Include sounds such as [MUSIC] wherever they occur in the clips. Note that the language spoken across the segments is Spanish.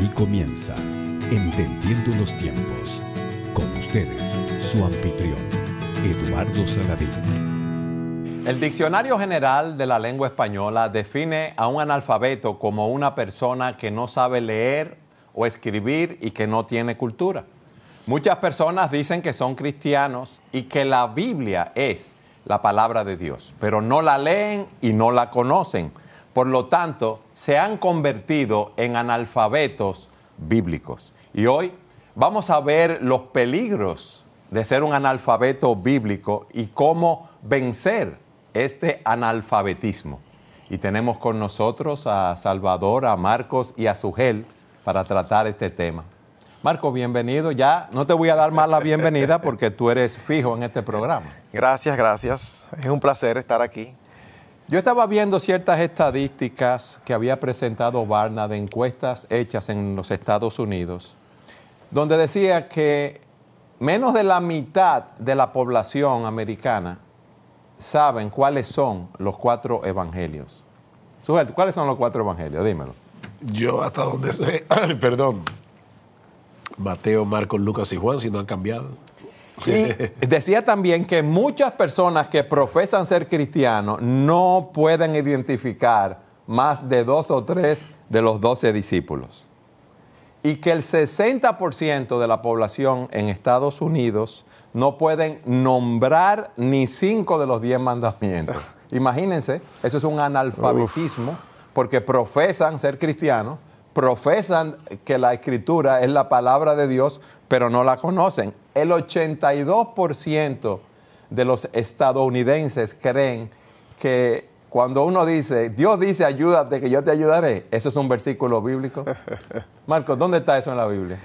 Aquí comienza Entendiendo los Tiempos. Con ustedes, su anfitrión, Eduardo Saladín. El Diccionario General de la Lengua Española define a un analfabeto como una persona que no sabe leer o escribir y que no tiene cultura. Muchas personas dicen que son cristianos y que la Biblia es la palabra de Dios, pero no la leen y no la conocen por lo tanto, se han convertido en analfabetos bíblicos. Y hoy vamos a ver los peligros de ser un analfabeto bíblico y cómo vencer este analfabetismo. Y tenemos con nosotros a Salvador, a Marcos y a Sugel para tratar este tema. Marco, bienvenido. Ya no te voy a dar más la bienvenida porque tú eres fijo en este programa. Gracias, gracias. Es un placer estar aquí. Yo estaba viendo ciertas estadísticas que había presentado Barna de encuestas hechas en los Estados Unidos, donde decía que menos de la mitad de la población americana saben cuáles son los cuatro evangelios. Sujeto, ¿cuáles son los cuatro evangelios? Dímelo. Yo hasta donde sé, [CLEARS THROAT] perdón, Mateo, Marcos, Lucas y Juan, si no han cambiado. Y decía también que muchas personas que profesan ser cristianos no pueden identificar más de dos o tres de los doce discípulos. Y que el 60% de la población en Estados Unidos no pueden nombrar ni cinco de los diez mandamientos. [LAUGHS] Imagínense, eso es un analfabetismo porque profesan ser cristianos, profesan que la escritura es la palabra de Dios, pero no la conocen. El 82% de los estadounidenses creen que cuando uno dice, Dios dice, ayúdate, que yo te ayudaré, eso es un versículo bíblico. [LAUGHS] Marcos, ¿dónde está eso en la Biblia?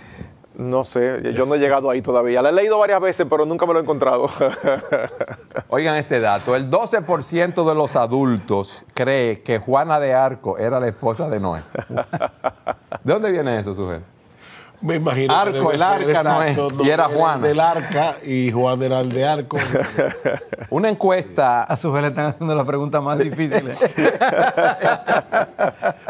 No sé, yo no he llegado ahí todavía. La he leído varias veces, pero nunca me lo he encontrado. [LAUGHS] Oigan este dato, el 12% de los adultos cree que Juana de Arco era la esposa de Noé. ¿De dónde viene eso, sujeto? Me imagino. Arco, que el arca Y era Juan. Del arca y Juan era el de arco. [LAUGHS] Una encuesta. A su vez le están haciendo las preguntas más difíciles. [LAUGHS]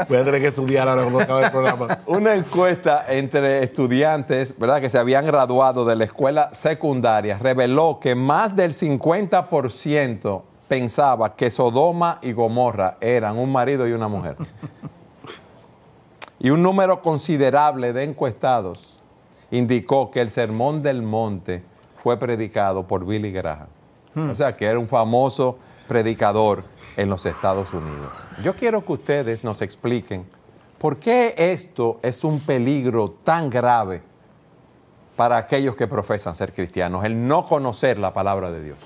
Voy a tener que estudiar ahora cuando acabe el programa. Una encuesta entre estudiantes, ¿verdad?, que se habían graduado de la escuela secundaria, reveló que más del 50% pensaba que Sodoma y Gomorra eran un marido y una mujer y un número considerable de encuestados indicó que el Sermón del Monte fue predicado por Billy Graham. Hmm. O sea, que era un famoso predicador en los Estados Unidos. Yo quiero que ustedes nos expliquen por qué esto es un peligro tan grave para aquellos que profesan ser cristianos, el no conocer la palabra de Dios.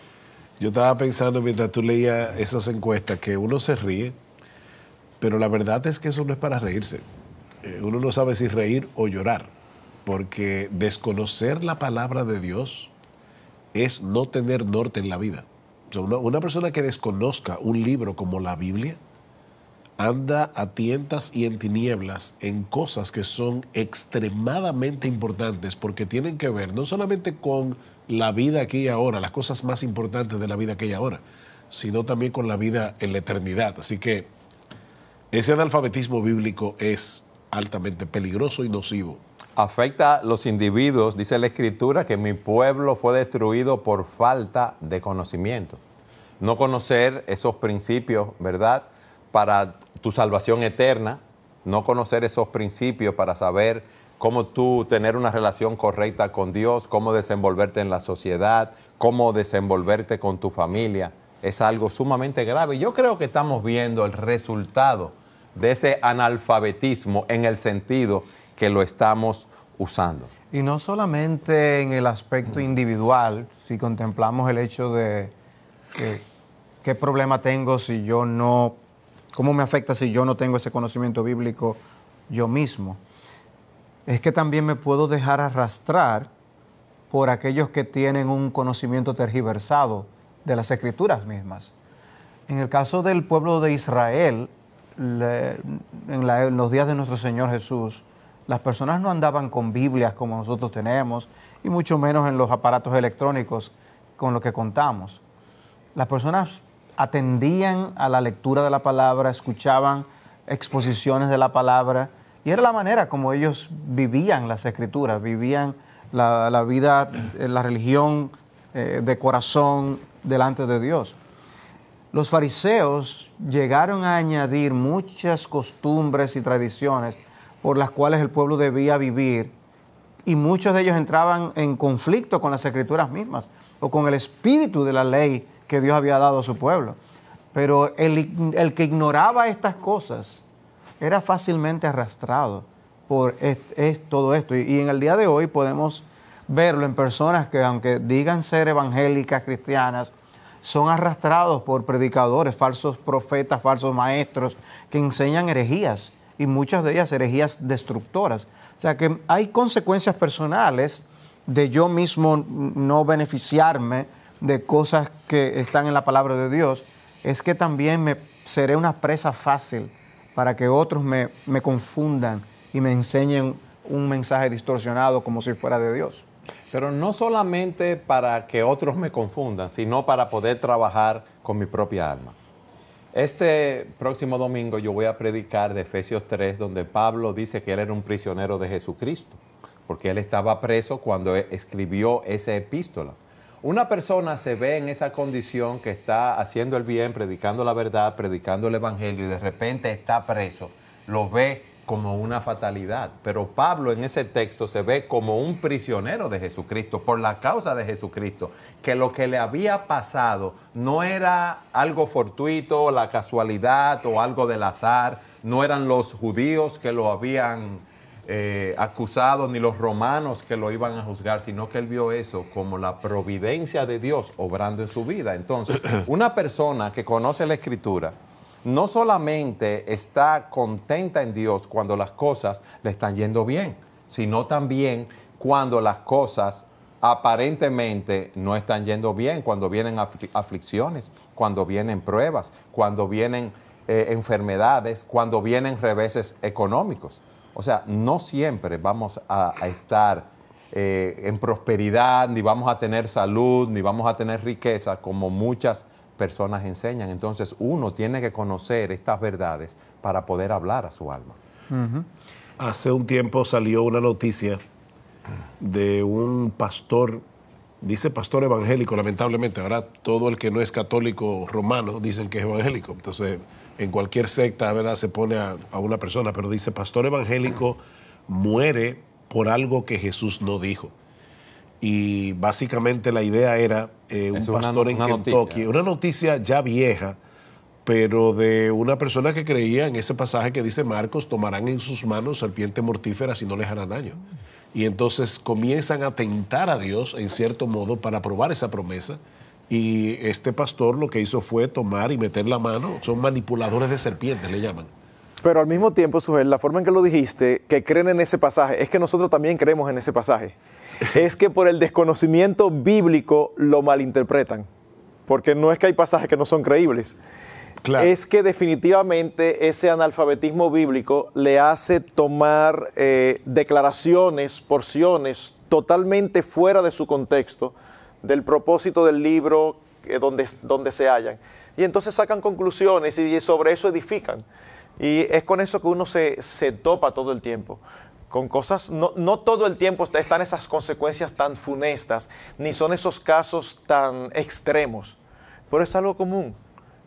Yo estaba pensando mientras tú leías esas encuestas que uno se ríe, pero la verdad es que eso no es para reírse. Eh, uno no sabe si reír o llorar, porque desconocer la palabra de Dios es no tener norte en la vida. una, una, persona que desconozca un libro como la Biblia anda a tientas y en tinieblas en cosas que son extremadamente importantes porque tienen que ver no solamente con la vida aquí y ahora, las cosas más importantes de la vida aquí y ahora, sino también con la vida en la eternidad. Así que ese analfabetismo bíblico es altamente peligroso y nocivo. Afecta a los individuos, dice la escritura, que mi pueblo fue destruido por falta de conocimiento. No conocer esos principios, ¿verdad? Para tu salvación eterna, no conocer esos principios para saber cómo tú tener una relación correcta con Dios, cómo desenvolverte en la sociedad, cómo desenvolverte con tu familia. Es algo sumamente grave. Yo creo que estamos viendo el resultado de ese analfabetismo en el sentido que lo estamos usando. Y no solamente en el aspecto individual, si contemplamos el hecho de qué problema tengo si yo no, cómo me afecta si yo no tengo ese conocimiento bíblico yo mismo, es que también me puedo dejar arrastrar por aquellos que tienen un conocimiento tergiversado de las escrituras mismas. En el caso del pueblo de Israel, en, los días de nuestro Señor Jesús, las personas no andaban con Biblias como nosotros tenemos, y mucho menos en los aparatos electrónicos con los que contamos. Las personas atendían a la lectura de la palabra, escuchaban exposiciones de la palabra, y era la manera como ellos vivían las escrituras, vivían la, vida, eh, la religión eh, de corazón delante de Dios los fariseos llegaron a añadir muchas costumbres y tradiciones por las cuales el pueblo debía vivir y muchos de ellos entraban en conflicto con las escrituras mismas o con el espíritu de la ley que Dios había dado a su pueblo. Pero el, que ignoraba estas cosas era fácilmente arrastrado por todo esto. y en el día de hoy podemos verlo en personas que aunque digan ser evangélicas, cristianas, son arrastrados por predicadores, falsos profetas, falsos maestros, que enseñan herejías y muchas de ellas herejías destructoras. O sea que hay consecuencias personales de yo mismo no beneficiarme de cosas que están en la palabra de Dios, es que también me seré una presa fácil para que otros me confundan y me enseñen un mensaje distorsionado como si fuera de Dios. Pero no solamente para que otros me confundan, sino para poder trabajar con mi propia alma. Este próximo domingo yo voy a predicar de Efesios 3, donde Pablo dice que él era un prisionero de Jesucristo, porque él estaba preso cuando e-, escribió esa epístola. Una persona se ve en esa condición que está haciendo el bien, predicando la verdad, predicando el Evangelio y de repente está preso, lo ve como una fatalidad. Pero Pablo en ese texto se ve como un prisionero de Jesucristo, por la causa de Jesucristo, que lo que le había pasado no era algo fortuito, la casualidad o algo del azar, no eran los judíos que lo habían eh, acusado ni los romanos que lo iban a juzgar, sino que él vio eso como la providencia de Dios obrando en su vida. Entonces, [CLEARS THROAT] una persona que conoce la escritura, no solamente está contenta en Dios cuando las cosas le están yendo bien, sino también cuando las cosas aparentemente no están yendo bien, cuando vienen aflicciones, cuando vienen pruebas, cuando vienen eh, enfermedades, cuando vienen reveses económicos. O sea, no siempre vamos a, estar eh, en prosperidad, ni vamos a tener salud, ni vamos a tener riqueza, como muchas personas enseñan. Entonces uno tiene que conocer estas verdades para poder hablar a su alma. Hace un tiempo salió una noticia de un pastor, dice pastor evangélico, lamentablemente, ahora todo el que no es católico romano dicen que es evangélico. Entonces, en cualquier secta, ¿verdad? Se pone a una persona, pero dice pastor evangélico muere por algo que Jesús no dijo y básicamente la idea era eh, un pastor en Kentucky, una noticia ya vieja, pero de una persona que creía en ese pasaje que dice Marcos, tomarán en sus manos serpientes mortíferas y no les harán daño. Y entonces comienzan a tentar a Dios, en cierto modo, para probar esa promesa. Y este pastor lo que hizo fue tomar y meter la mano, son manipuladores de serpientes, le llaman. Pero al mismo tiempo, Sujel, la forma en que lo dijiste, que creen en ese pasaje, es que nosotros también creemos en ese pasaje. [LAUGHS] Es que por el desconocimiento bíblico lo malinterpretan. Porque no es que hay pasajes que no son creíbles. Es que definitivamente ese analfabetismo bíblico le hace tomar eh, declaraciones, porciones totalmente fuera de su contexto, del propósito del libro eh, donde, donde se hallan. Y entonces sacan conclusiones y sobre eso edifican. Y es con eso que uno se, topa todo el tiempo con cosas, no, no, todo el tiempo están esas consecuencias tan funestas, ni son esos casos tan extremos, pero es algo común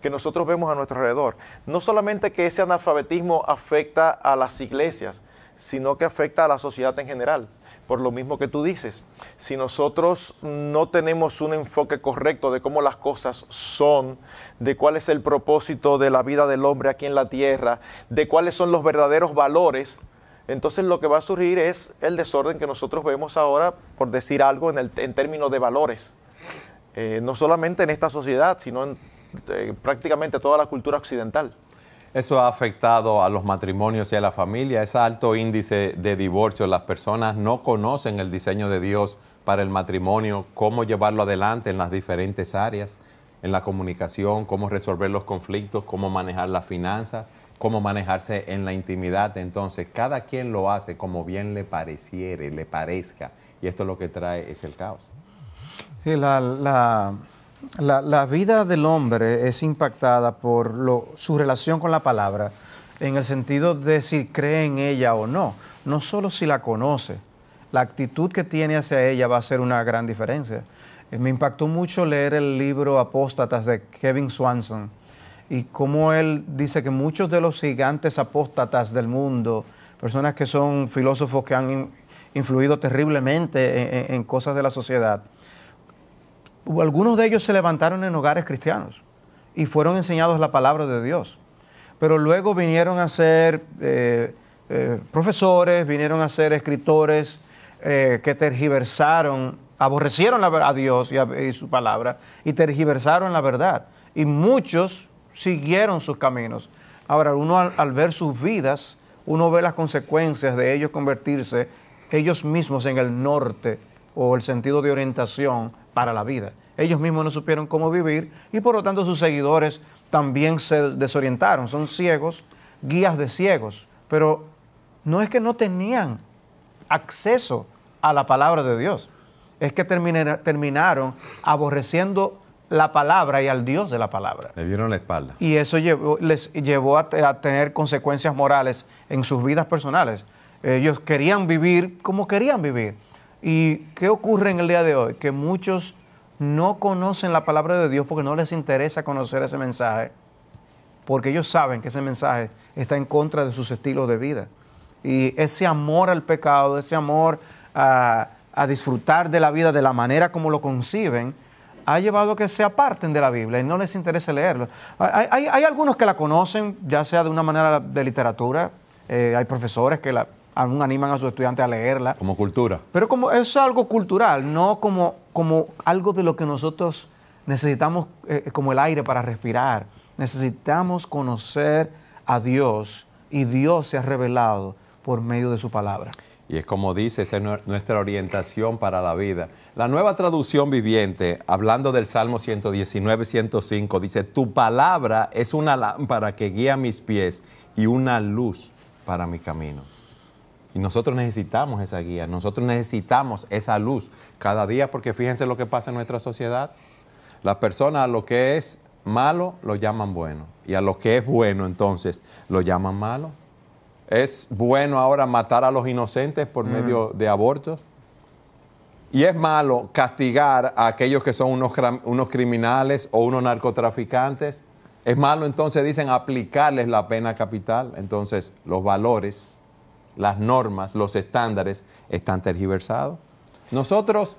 que nosotros vemos a nuestro alrededor. No solamente que ese analfabetismo afecta a las iglesias, sino que afecta a la sociedad en general por lo mismo que tú dices. Si nosotros no tenemos un enfoque correcto de cómo las cosas son, de cuál es el propósito de la vida del hombre aquí en la tierra, de cuáles son los verdaderos valores, entonces lo que va a surgir es el desorden que nosotros vemos ahora, por decir algo, en, el, en términos de valores. Eh, no solamente en esta sociedad, sino en eh, prácticamente toda la cultura occidental. Eso ha afectado a los matrimonios y a la familia, ese alto índice de divorcio. Las personas no conocen el diseño de Dios para el matrimonio, cómo llevarlo adelante en las diferentes áreas, en la comunicación, cómo resolver los conflictos, cómo manejar las finanzas, cómo manejarse en la intimidad. Entonces, cada quien lo hace como bien le pareciere, le parezca. Y esto lo que trae es el caos. Sí, la la, vida del hombre es impactada por su relación con la palabra, en el sentido de si cree en ella o no, no solo si la conoce, la actitud que tiene hacia ella va a ser una gran diferencia. Eh, me impactó mucho leer el libro Apóstatas de Kevin Swanson y cómo él dice que muchos de los gigantes apóstatas del mundo, personas que son filósofos que han influido terriblemente en cosas de la sociedad, algunos de ellos se levantaron en hogares cristianos y fueron enseñados la palabra de Dios. Pero luego vinieron a ser eh, eh, profesores, vinieron a ser escritores eh, que tergiversaron, aborrecieron a Dios y, su palabra y tergiversaron la verdad. Y muchos siguieron sus caminos. Ahora, uno al, al ver sus vidas, uno ve las consecuencias de ellos convertirse ellos mismos en el norte o el sentido de orientación para la vida. Ellos mismos no supieron cómo vivir y por lo tanto sus seguidores también se desorientaron. Son ciegos, guías de ciegos, pero no es que no tenían acceso a la palabra de Dios, es que terminaron aborreciendo la palabra y al Dios de la palabra. Le dieron la espalda. Y eso les llevó a, tener consecuencias morales en sus vidas personales. Ellos querían vivir como querían vivir. ¿Y qué ocurre en el día de hoy? Que muchos no conocen la palabra de Dios porque no les interesa conocer ese mensaje, porque ellos saben que ese mensaje está en contra de sus estilos de vida. Y ese amor al pecado, ese amor a, disfrutar de la vida de la manera como lo conciben, ha llevado a que se aparten de la Biblia y no les interesa leerlo. Hay, algunos que la conocen, ya sea de una manera de literatura, eh, hay profesores que la, algunos animan a sus estudiantes a leerla. Como cultura. Pero como es algo cultural, no como, como algo de lo que nosotros necesitamos eh, eh, como el aire para respirar. Necesitamos conocer a Dios y Dios se ha revelado por medio de su palabra. Y es como dice, esa es nuestra orientación para la vida. La nueva traducción viviente, hablando del Salmo 119, 105, dice, tu palabra es una lámpara que guía mis pies y una luz para mi camino. Y nosotros necesitamos esa guía, nosotros necesitamos esa luz cada día, porque fíjense lo que pasa en nuestra sociedad. Las personas a lo que es malo lo llaman bueno, y a lo que es bueno entonces lo llaman malo. Es bueno ahora matar a los inocentes por mm. medio de abortos. Y es malo castigar a aquellos que son unos, unos criminales o unos narcotraficantes. Es malo entonces, dicen, aplicarles la pena capital. Entonces, los valores las normas, los estándares están tergiversados. Nosotros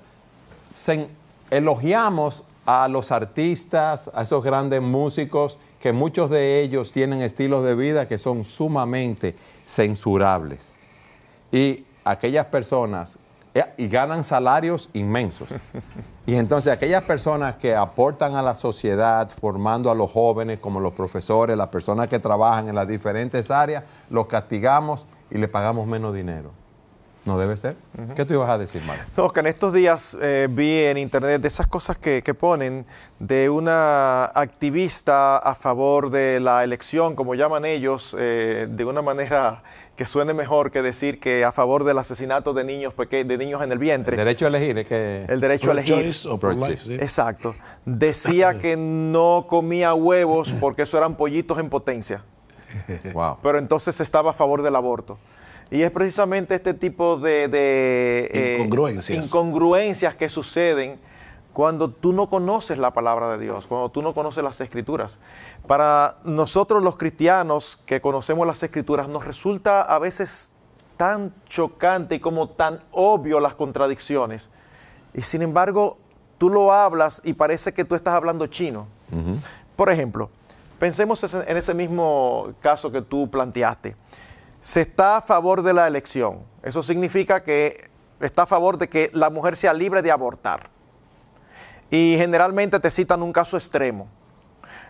elogiamos a los artistas, a esos grandes músicos, que muchos de ellos tienen estilos de vida que son sumamente censurables. Y aquellas personas, eh, y ganan salarios inmensos. [LAUGHS] Y entonces aquellas personas que aportan a la sociedad, formando a los jóvenes, como los profesores, las personas que trabajan en las diferentes áreas, los castigamos y le pagamos menos dinero. No debe ser. ¿Qué tú ibas a decir, Mario? No, en estos días eh, vi en internet de esas cosas que, ponen de una activista a favor de la elección, como llaman ellos, eh, de una manera que suene mejor que decir que a favor del asesinato de niños de niños en el vientre. El derecho a elegir es que el derecho a elegir. life, Exacto. Decía que no comía huevos porque eso eran pollitos en potencia. Pero entonces estaba a favor del aborto. Y es precisamente este tipo de, eh, incongruencias. que suceden cuando tú no conoces la palabra de Dios, cuando tú no conoces las escrituras. Para nosotros los cristianos que conocemos las escrituras, nos resulta a veces tan chocante y como tan obvio las contradicciones. Y sin embargo, tú lo hablas y parece que tú estás hablando chino. Por ejemplo, Pensemos en ese mismo caso que tú planteaste. Se está a favor de la elección. Eso significa que está a favor de que la mujer sea libre de abortar. Y generalmente te citan un caso extremo.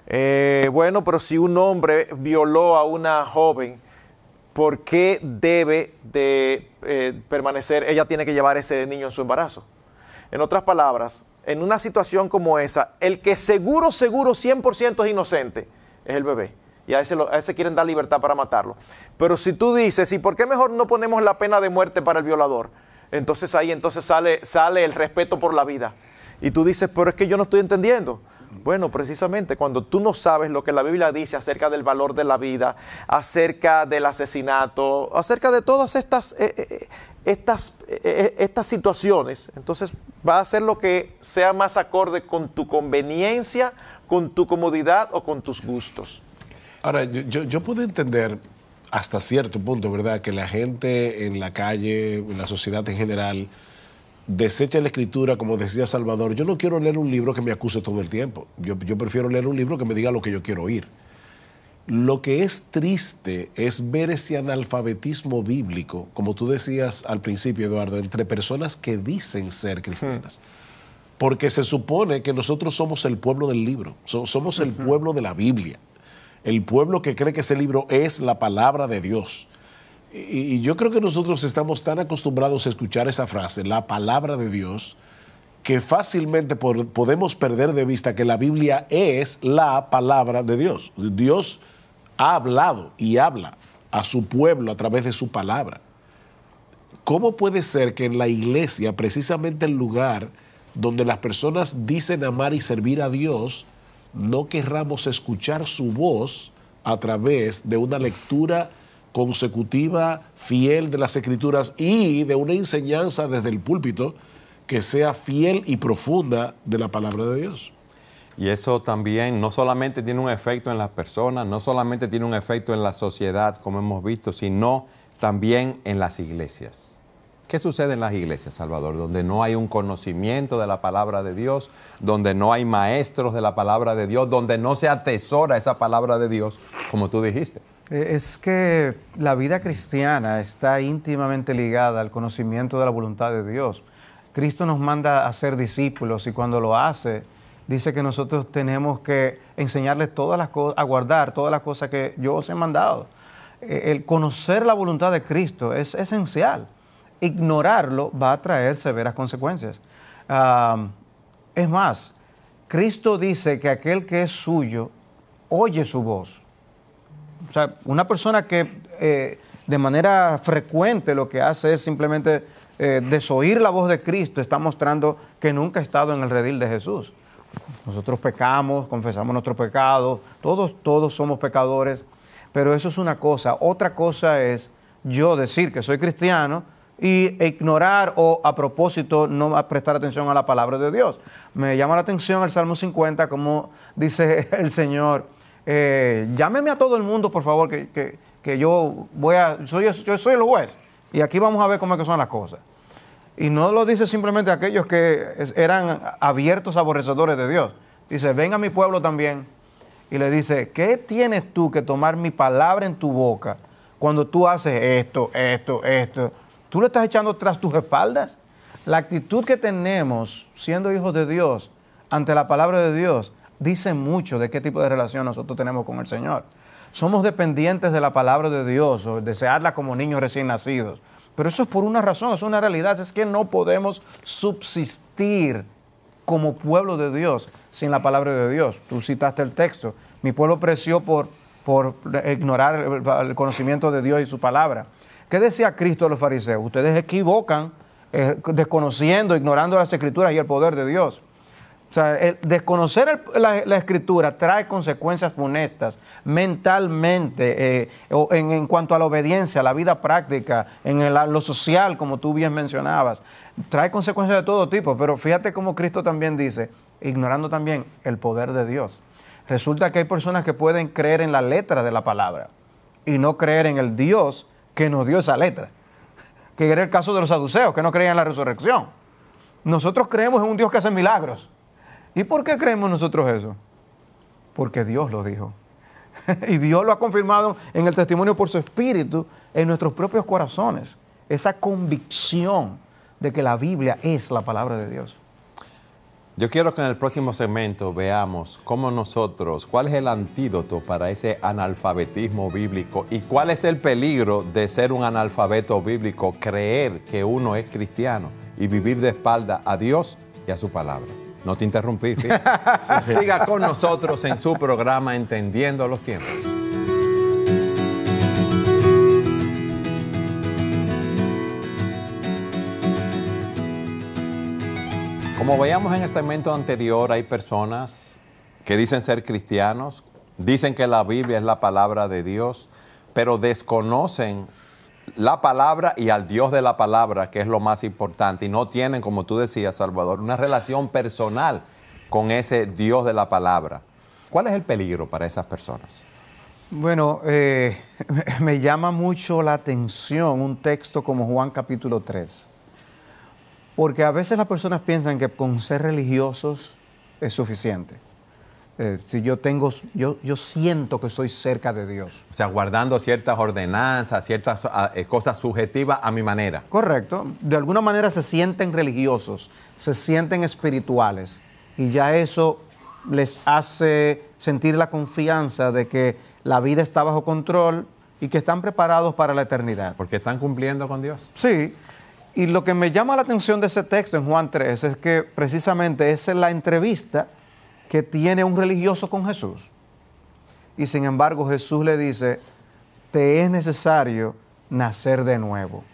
Eh, bueno, pero si un hombre violó a una joven, ¿por qué debe de eh, permanecer? Ella tiene que llevar ese niño en su embarazo. En otras palabras, en una situación como esa, el que seguro, seguro, 100% es inocente, es el bebé. Y a ese, a quieren dar libertad para matarlo. Pero si tú dices, ¿y por qué mejor no ponemos la pena de muerte para el violador? Entonces ahí entonces sale, sale el respeto por la vida. Y tú dices, pero es que yo no estoy entendiendo. Bueno, precisamente cuando tú no sabes lo que la Biblia dice acerca del valor de la vida, acerca del asesinato, acerca de todas estas, eh, eh, eh, estas, estas situaciones, entonces va a ser lo que sea más acorde con tu conveniencia, con tu comodidad o con tus gustos. Ahora, yo, puedo entender hasta cierto punto, ¿verdad? Que la gente en la calle, en la sociedad en general, desecha la escritura, como decía Salvador. Yo no quiero leer un libro que me acuse todo el tiempo. Yo, prefiero leer un libro que me diga lo que yo quiero oír. Lo que es triste es ver ese analfabetismo bíblico, como tú decías al principio, Eduardo, entre personas que dicen ser cristianas. Hmm porque se supone que nosotros somos el pueblo del libro, somos el pueblo de la Biblia, el pueblo que cree que ese libro es la palabra de Dios. Y, yo creo que nosotros estamos tan acostumbrados a escuchar esa frase, la palabra de Dios, que fácilmente podemos perder de vista que la Biblia es la palabra de Dios. Dios ha hablado y habla a su pueblo a través de su palabra. ¿Cómo puede ser que en la iglesia, precisamente el lugar donde las personas dicen amar y servir a Dios, no querramos escuchar su voz a través de una lectura consecutiva, fiel de las escrituras y de una enseñanza desde el púlpito que sea fiel y profunda de la palabra de Dios. Y eso también no solamente tiene un efecto en las personas, no solamente tiene un efecto en la sociedad, como hemos visto, sino también en las iglesias. ¿Qué sucede en las iglesias, Salvador? Donde no hay un conocimiento de la palabra de Dios, donde no hay maestros de la palabra de Dios, donde no se atesora esa palabra de Dios, como tú dijiste. Eh, es que la vida cristiana está íntimamente ligada al conocimiento de la voluntad de Dios. Cristo nos manda a ser discípulos y cuando lo hace, dice que nosotros tenemos que enseñarles todas las cosas, a guardar todas las cosas que yo os he mandado. Eh, el conocer la voluntad de Cristo es esencial ignorarlo va a traer severas consecuencias. es más, Cristo dice que aquel que es suyo oye su voz. O sea, una persona que eh, de manera frecuente lo que hace es simplemente eh, desoír la voz de Cristo está mostrando que nunca ha estado en el redil de Jesús. Nosotros pecamos, confesamos nuestros pecados, todos, todos somos pecadores, pero eso es una cosa. Otra cosa es yo decir que soy cristiano, y ignorar o a propósito no prestar atención a la palabra de Dios. Me llama la atención el Salmo 50, como dice [LAUGHS] el Señor, eh, llámeme a todo el mundo, por favor, que, yo voy a, soy, yo soy el juez y aquí vamos a ver cómo es que son las cosas. Y no lo dice simplemente aquellos que eran abiertos aborrecedores de Dios. Dice, ven a mi pueblo también. Y le dice, ¿qué tienes tú que tomar mi palabra en tu boca cuando tú haces esto, esto, esto? tú lo estás echando tras tus espaldas. La actitud que tenemos siendo hijos de Dios ante la palabra de Dios dice mucho de qué tipo de relación nosotros tenemos con el Señor. Somos dependientes de la palabra de Dios o desearla como niños recién nacidos. Pero eso es por una razón, es una realidad, es que no podemos subsistir como pueblo de Dios sin la palabra de Dios. Tú citaste el texto, mi pueblo preció por, por ignorar el conocimiento de Dios y su palabra. ¿Qué decía Cristo a los fariseos? Ustedes equivocan eh, desconociendo, ignorando las escrituras y el poder de Dios. O sea, desconocer la, escritura trae consecuencias funestas mentalmente, eh, en, cuanto a la obediencia, a la vida práctica, en lo social, como tú bien mencionabas. Trae consecuencias de todo tipo, pero fíjate cómo Cristo también dice, ignorando también el poder de Dios. Resulta que hay personas que pueden creer en la letra de la palabra y no creer en el Dios que nos dio esa letra, que era el caso de los saduceos, que no creían en la resurrección. Nosotros creemos en un Dios que hace milagros. ¿Y por qué creemos nosotros eso? Porque Dios lo dijo. [LAUGHS] y Dios lo ha confirmado en el testimonio por su espíritu, en nuestros propios corazones. Esa convicción de que la Biblia es la palabra de Dios. Yo quiero que en el próximo segmento veamos cómo nosotros, cuál es el antídoto para ese analfabetismo bíblico y cuál es el peligro de ser un analfabeto bíblico, creer que uno es cristiano y vivir de espalda a Dios y a su palabra. No te interrumpí. [LAUGHS] Siga con nosotros en su programa Entendiendo los tiempos. Como veíamos en el segmento anterior, hay personas que dicen ser cristianos, dicen que la Biblia es la palabra de Dios, pero desconocen la palabra y al Dios de la palabra, que es lo más importante, y no tienen, como tú decías, Salvador, una relación personal con ese Dios de la palabra. ¿Cuál es el peligro para esas personas? Bueno, eh, [LAUGHS] me llama mucho la atención un texto como Juan capítulo 3 porque a veces las personas piensan que con ser religiosos es suficiente. Eh, si yo tengo, yo, yo siento que soy cerca de Dios. O sea, guardando ciertas ordenanzas, ciertas ah, eh, cosas subjetivas a mi manera. Correcto. De alguna manera se sienten religiosos, se sienten espirituales. Y ya eso les hace sentir la confianza de que la vida está bajo control y que están preparados para la eternidad. Porque están cumpliendo con Dios. Sí. Y lo que me llama la atención de ese texto en Juan 3 es que precisamente esa es la entrevista que tiene un religioso con Jesús. Y sin embargo Jesús le dice, te es necesario nacer de nuevo.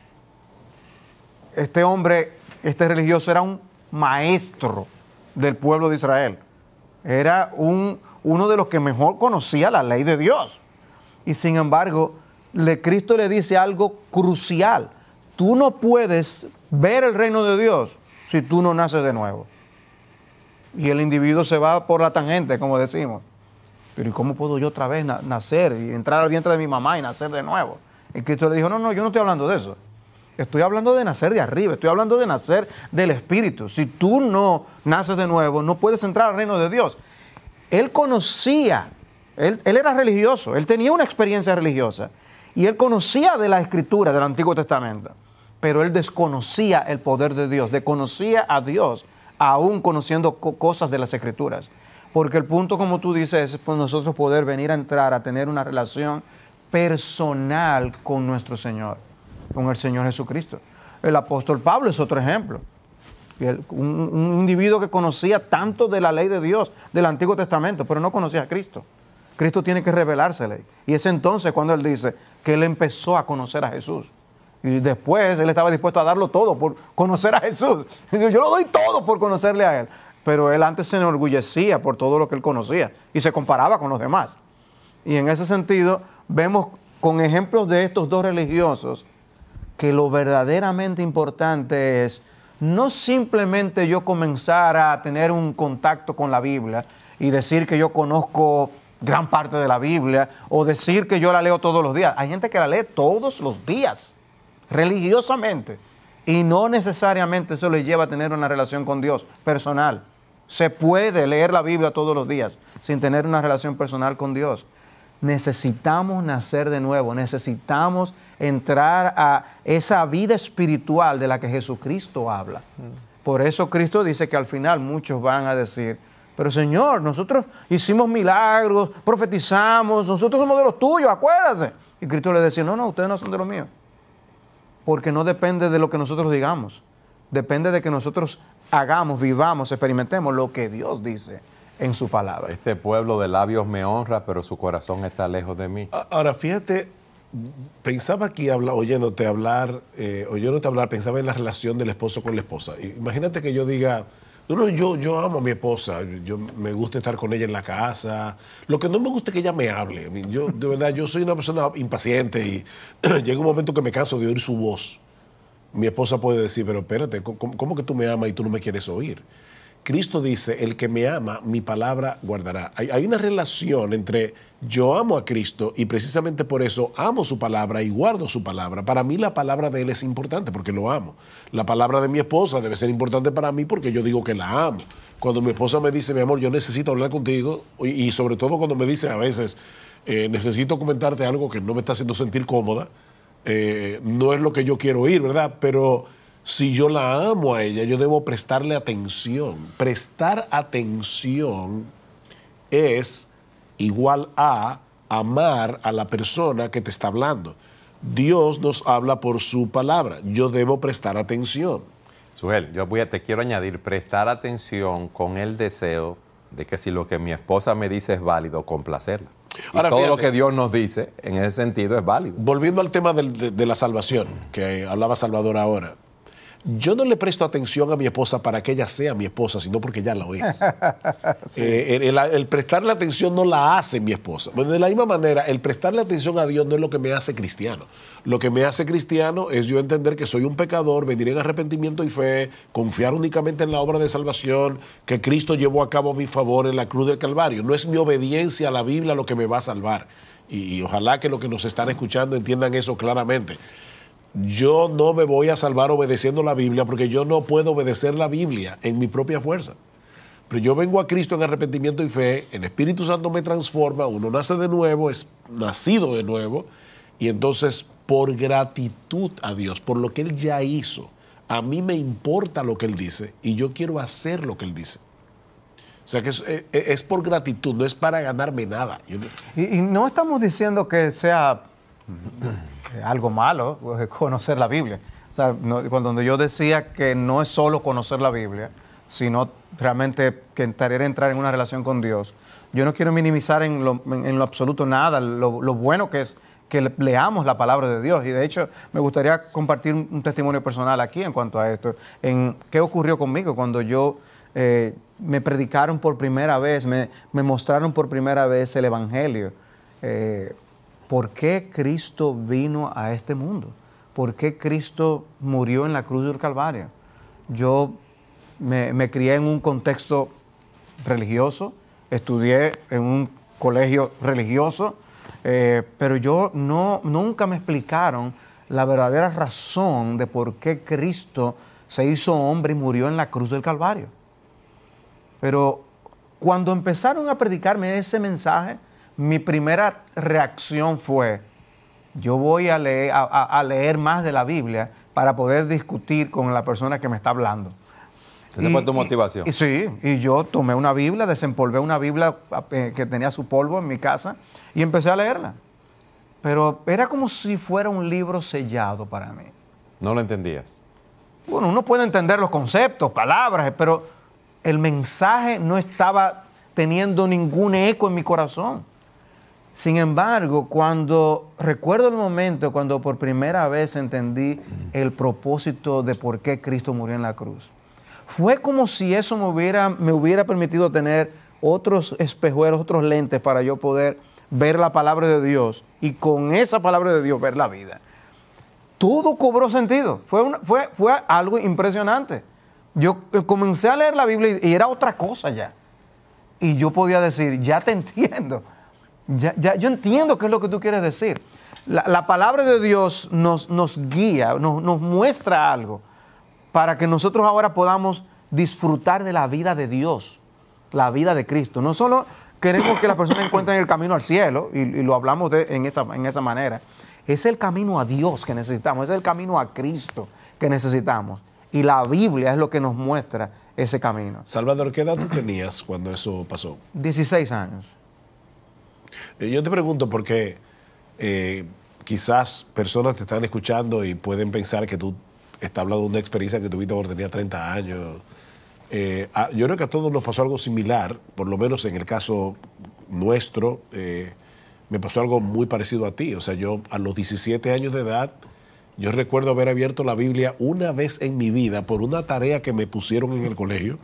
Este hombre, este religioso era un maestro del pueblo de Israel. Era un, uno de los que mejor conocía la ley de Dios. Y sin embargo, Cristo le dice algo crucial tú no puedes ver el reino de Dios si tú no naces de nuevo. Y el individuo se va por la tangente, como decimos. Pero ¿y cómo puedo yo otra vez nacer y entrar al vientre de mi mamá y nacer de nuevo? Y Cristo le dijo, no, no, yo no estoy hablando de eso. Estoy hablando de nacer de arriba, estoy hablando de nacer del Espíritu. Si tú no naces de nuevo, no puedes entrar al reino de Dios. Él conocía, él, él era religioso, él tenía una experiencia religiosa y él conocía de la escritura del Antiguo Testamento pero él desconocía el poder de Dios, desconocía a Dios, aún conociendo cosas de las escrituras. Porque el punto, como tú dices, es pues nosotros poder venir a entrar, a tener una relación personal con nuestro Señor, con el Señor Jesucristo. El apóstol Pablo es otro ejemplo. Un, un, individuo que conocía tanto de la ley de Dios, del Antiguo Testamento, pero no conocía a Cristo. Cristo tiene que revelársele. Y es entonces cuando él dice que él empezó a conocer a Jesús. Y después él estaba dispuesto a darlo todo por conocer a Jesús. Yo lo doy todo por conocerle a él. Pero él antes se enorgullecía por todo lo que él conocía y se comparaba con los demás. Y en ese sentido vemos con ejemplos de estos dos religiosos que lo verdaderamente importante es no simplemente yo comenzar a tener un contacto con la Biblia y decir que yo conozco gran parte de la Biblia o decir que yo la leo todos los días. Hay gente que la lee todos los días religiosamente. Y no necesariamente eso le lleva a tener una relación con Dios personal. Se puede leer la Biblia todos los días sin tener una relación personal con Dios. Necesitamos nacer de nuevo, necesitamos entrar a esa vida espiritual de la que Jesucristo habla. Por eso Cristo dice que al final muchos van a decir, pero Señor, nosotros hicimos milagros, profetizamos, nosotros somos de los tuyos, acuérdate. Y Cristo le dice, no, no, ustedes no son de los míos porque no depende de lo que nosotros digamos, depende de que nosotros hagamos, vivamos, experimentemos lo que Dios dice en su palabra. Este pueblo de labios me honra, pero su corazón está lejos de mí. Ahora, fíjate, pensaba aquí oyéndote hablar, eh, oyéndote hablar, pensaba en la relación del esposo con la esposa. Imagínate que yo diga, yo, yo, amo a mi esposa, yo me gusta estar con ella en la casa. Lo que no me gusta es que ella me hable. Yo, de verdad, yo soy una persona impaciente y [CLEARS THROAT] llega un momento que me canso de oír su voz. Mi esposa puede decir, pero espérate, ¿cómo, que tú me amas y tú no me quieres oír? Cristo dice, el que me ama, mi palabra guardará. hay una relación entre yo amo a Cristo y precisamente por eso amo su palabra y guardo su palabra. Para mí la palabra de Él es importante porque lo amo. La palabra de mi esposa debe ser importante para mí porque yo digo que la amo. Cuando mi esposa me dice, mi amor, yo necesito hablar contigo y, sobre todo cuando me dice a veces, eh, necesito comentarte algo que no me está haciendo sentir cómoda, eh, no es lo que yo quiero oír, ¿verdad? Pero si yo la amo a ella, yo debo prestarle atención. Prestar atención es igual a amar a la persona que te está hablando. Dios nos habla por su palabra. Yo debo prestar atención. Sujel, yo voy a, te quiero añadir, prestar atención con el deseo de que si lo que mi esposa me dice es válido, complacerla. todo lo que Dios nos dice en ese sentido es válido. Volviendo al tema de la salvación, que hablaba Salvador ahora. Yo no le presto atención a mi esposa para que ella sea mi esposa, sino porque ya la es. [LAUGHS] Eh, el, prestarle atención no la hace mi esposa. de la misma manera, el prestarle atención a Dios no es lo que me hace cristiano. Lo que me hace cristiano es yo entender que soy un pecador, venir en arrepentimiento y fe, confiar únicamente en la obra de salvación que Cristo llevó a cabo a mi favor en la cruz del Calvario. No es mi obediencia a la Biblia lo que me va a salvar. y, y ojalá que los que nos están escuchando entiendan eso claramente yo no me voy a salvar obedeciendo la Biblia porque yo no puedo obedecer la Biblia en mi propia fuerza. Pero yo vengo a Cristo en arrepentimiento y fe, el Espíritu Santo me transforma, uno nace de nuevo, es nacido de nuevo, y entonces por gratitud a Dios, por lo que Él ya hizo, a mí me importa lo que Él dice y yo quiero hacer lo que Él dice. O sea que es, eh, eh, por gratitud, no es para ganarme nada. y no estamos diciendo que sea [CLEARS THROAT] algo malo pues, conocer la Biblia. O sea, cuando yo decía que no es solo conocer la Biblia, sino realmente que entrar, entrar en una relación con Dios, yo no quiero minimizar en lo, absoluto nada lo, bueno que es que leamos la palabra de Dios. Y de hecho, me gustaría compartir un testimonio personal aquí en cuanto a esto, en qué ocurrió conmigo cuando yo eh, me predicaron por primera vez, me, me, mostraron por primera vez el Evangelio. Eh, por qué Cristo vino a este mundo, por qué Cristo murió en la cruz del Calvario. Yo me, crié en un contexto religioso, estudié en un colegio religioso, eh, pero yo no, nunca me explicaron la verdadera razón de por qué Cristo se hizo hombre y murió en la cruz del Calvario. Pero cuando empezaron a predicarme ese mensaje, mi primera reacción fue, yo voy a leer, a, leer más de la Biblia para poder discutir con la persona que me está hablando. Esa tu motivación. sí, y yo tomé una Biblia, desempolvé una Biblia eh, que tenía su polvo en mi casa y empecé a leerla. Pero era como si fuera un libro sellado para mí. ¿No lo entendías? Bueno, uno puede entender los conceptos, palabras, eh, pero el mensaje no estaba teniendo ningún eco en mi corazón. Sin embargo, cuando recuerdo el momento cuando por primera vez entendí el propósito de por qué Cristo murió en la cruz, fue como si eso me hubiera, me hubiera permitido tener otros espejuelos, otros lentes para yo poder ver la palabra de Dios y con esa palabra de Dios ver la vida. Todo cobró sentido, fue, fue, fue algo impresionante. Yo eh, comencé a leer la Biblia y era otra cosa ya. Y yo podía decir, ya te [LAUGHS] entiendo yo entiendo qué es lo que tú quieres decir. La, palabra de Dios nos, nos guía, nos, nos muestra algo para que nosotros ahora podamos disfrutar de la vida de Dios, la vida de Cristo. No solo queremos que las personas encuentren el camino al cielo, y, lo hablamos de, en, esa, en esa manera, es el camino a Dios que necesitamos, es el camino a Cristo que necesitamos. Y la Biblia es lo que nos muestra ese camino. Salvador, ¿qué edad tú tenías cuando eso pasó? 16 años. Eh, yo te pregunto porque eh, quizás personas te están escuchando y pueden pensar que tú estás hablando de una experiencia que tuviste cuando tenía 30 años. Eh, ah, yo creo que a todos nos pasó algo similar, por lo menos en el caso nuestro, me pasó algo muy parecido a ti. O sea, yo a los 17 años de edad, yo recuerdo haber abierto la Biblia una vez en mi vida por una tarea que me pusieron en el colegio,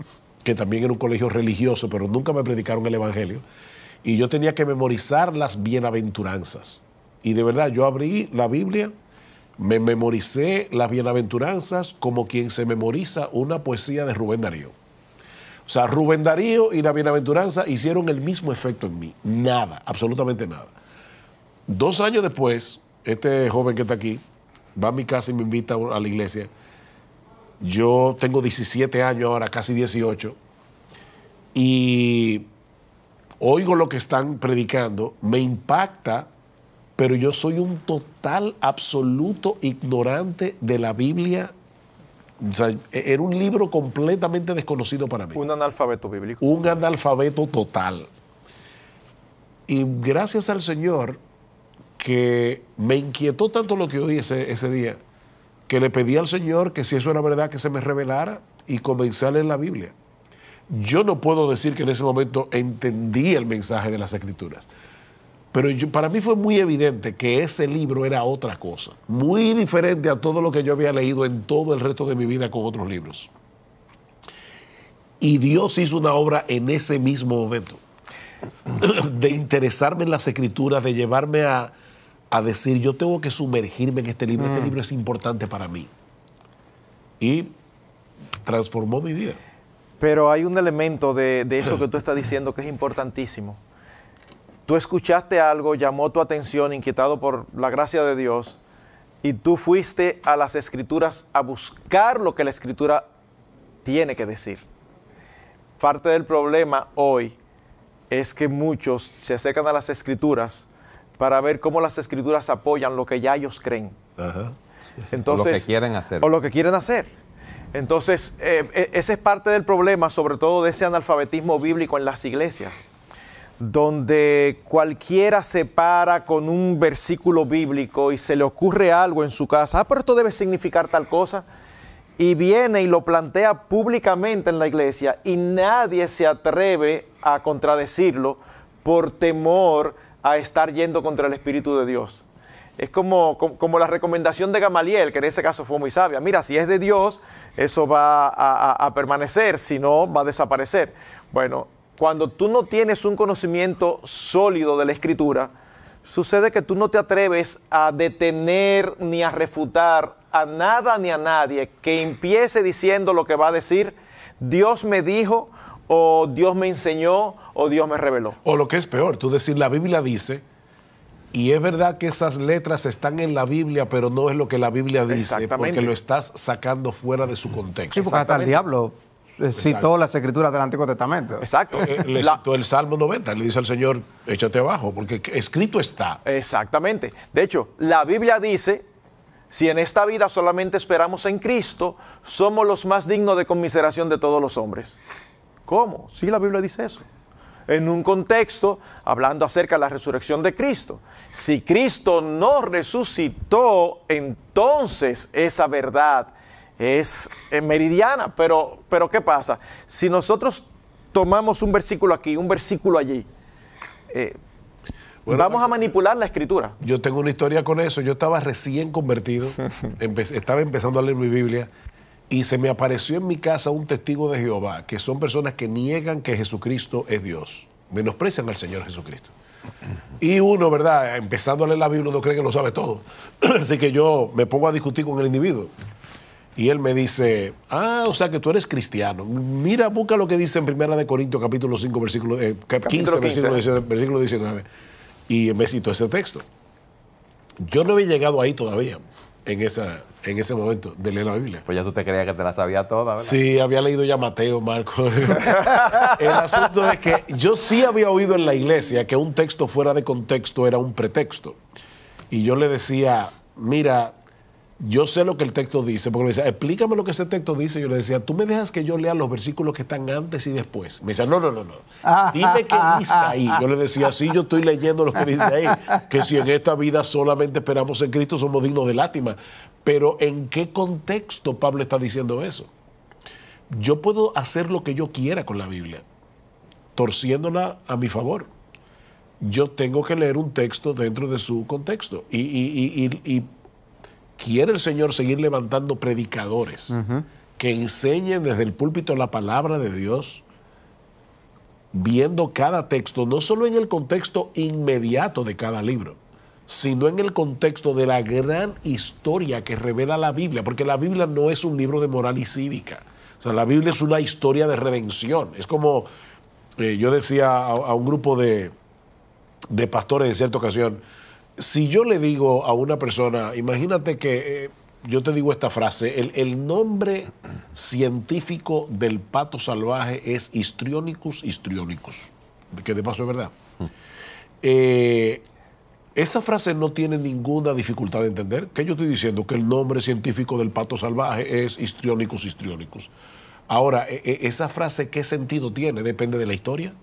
que también era un colegio religioso, pero nunca me predicaron el Evangelio y yo tenía que memorizar las bienaventuranzas. Y de verdad, yo abrí la Biblia, me memoricé las bienaventuranzas como quien se memoriza una poesía de Rubén Darío. O sea, Rubén Darío y la bienaventuranza hicieron el mismo efecto en mí. Nada, absolutamente nada. Dos años después, este joven que está aquí va a mi casa y me invita a la iglesia. Yo tengo 17 años ahora, casi 18. Y oigo lo que están predicando, me impacta, pero yo soy un total, absoluto ignorante de la Biblia. O sea, e-, era un libro completamente desconocido para mí. Un analfabeto bíblico. Un analfabeto total. Y gracias al Señor que me inquietó tanto lo que oí ese, ese día, que le pedí al Señor que si eso era verdad, que se me revelara y comencé a leer la Biblia. Yo no puedo decir que en ese momento entendí el mensaje de las escrituras, pero para mí fue muy evidente que ese libro era otra cosa, muy diferente a todo lo que yo había leído en todo el resto de mi vida con otros libros. Y Dios hizo una obra en ese mismo momento, [CLEARS THROAT] de interesarme en las escrituras, de llevarme a, decir, yo tengo que sumergirme en este libro, este mm. libro es importante para mí. Y transformó mi vida. Pero hay un elemento de, eso que tú estás diciendo que es importantísimo. Tú escuchaste algo, llamó tu atención, inquietado por la gracia de Dios, y tú fuiste a las escrituras a buscar lo que la escritura tiene que decir. Parte del problema hoy es que muchos se acercan a las escrituras para ver cómo las escrituras apoyan lo que ya ellos creen. Entonces, lo que quieren hacer. O lo que quieren hacer. Entonces, eh, e, ese es parte del problema, sobre todo de ese analfabetismo bíblico en las iglesias, donde cualquiera se para con un versículo bíblico y se le ocurre algo en su casa, ah, pero esto debe significar tal cosa, y viene y lo plantea públicamente en la iglesia y nadie se atreve a contradecirlo por temor a estar yendo contra el Espíritu de Dios es como, como, la recomendación de Gamaliel, que en ese caso fue muy sabia. Mira, si es de Dios, eso va a, a permanecer, si no, va a desaparecer. Bueno, cuando tú no tienes un conocimiento sólido de la escritura, sucede que tú no te atreves a detener ni a refutar a nada ni a nadie que empiece diciendo lo que va a decir, Dios me dijo, o Dios me enseñó, o Dios me reveló. O lo que es peor, tú decir, la Biblia dice y es verdad que esas letras están en la Biblia, pero no es lo que la Biblia dice, porque lo estás sacando fuera de su contexto. Sí, porque hasta el diablo eh, citó las escrituras del Antiguo Testamento. Exacto. Eh, le citó el Salmo 90, le dice al Señor, échate abajo, porque escrito está. Exactamente. De hecho, la Biblia dice, si en esta vida solamente esperamos en Cristo, somos los más dignos de conmiseración de todos los hombres. ¿Cómo? Sí, la Biblia dice eso en un contexto hablando acerca de la resurrección de Cristo. Si Cristo no resucitó, entonces esa verdad es eh, meridiana. Pero, pero ¿qué pasa? Si nosotros tomamos un versículo aquí, un versículo allí, eh, Vamos a manipular la escritura. Yo tengo una historia con eso. Yo estaba recién convertido, [LAUGHS] estaba empezando a leer mi Biblia y se me apareció en mi casa un testigo de Jehová, que son personas que niegan que Jesucristo es Dios, menosprecian al Señor Jesucristo. Y uno, ¿verdad? Empezando a leer la Biblia, uno cree que lo sabe todo. [CLEARS THROAT] Así que yo me pongo a discutir con el individuo. Y él me dice, ah, o sea que tú eres cristiano. Mira, busca lo que dice en 1 Corintios, capítulo 5, versículo, 15, eh, Versículo, 19, Y me cito ese texto. Yo no había llegado ahí todavía en, esa, en ese momento de leer la Biblia. Pues ya tú te creías que te la sabía toda, Sí, había leído ya Mateo, Marco. [LAUGHS] el asunto es que yo sí había oído en la iglesia que un texto fuera de contexto era un pretexto. Y yo le decía, mira, yo sé lo que el texto dice, porque me decía, explícame lo que ese texto dice. Yo le decía, tú me dejas que yo lea los versículos que están antes y después. Me decía, no, no, no, no. Ah. Dime qué dice ahí. Yo le decía, sí, yo estoy leyendo lo que dice ahí. Que si en esta vida solamente esperamos en Cristo, somos dignos de lástima. Pero ¿en qué contexto Pablo está diciendo eso? Yo puedo hacer lo que yo quiera con la Biblia, torciéndola a mi favor yo tengo que leer un texto dentro de su contexto. Y, y, y, y, quiere el Señor seguir levantando predicadores que enseñen desde el púlpito la palabra de Dios, viendo cada texto, no solo en el contexto inmediato de cada libro, sino en el contexto de la gran historia que revela la Biblia, porque la Biblia no es un libro de moral y cívica. O sea, la Biblia es una historia de redención. Es como eh, yo decía a, un grupo de, de pastores en cierta ocasión, si yo le digo a una persona, imagínate que eh, yo te digo esta frase, el, nombre científico del pato salvaje es Histrionicus histrionicus, que de paso es verdad. Eh, esa frase no tiene ninguna dificultad de entender. ¿Qué yo estoy diciendo? Que el nombre científico del pato salvaje es Histrionicus histrionicus. Ahora, e, e, ¿esa frase qué sentido tiene? Depende de la historia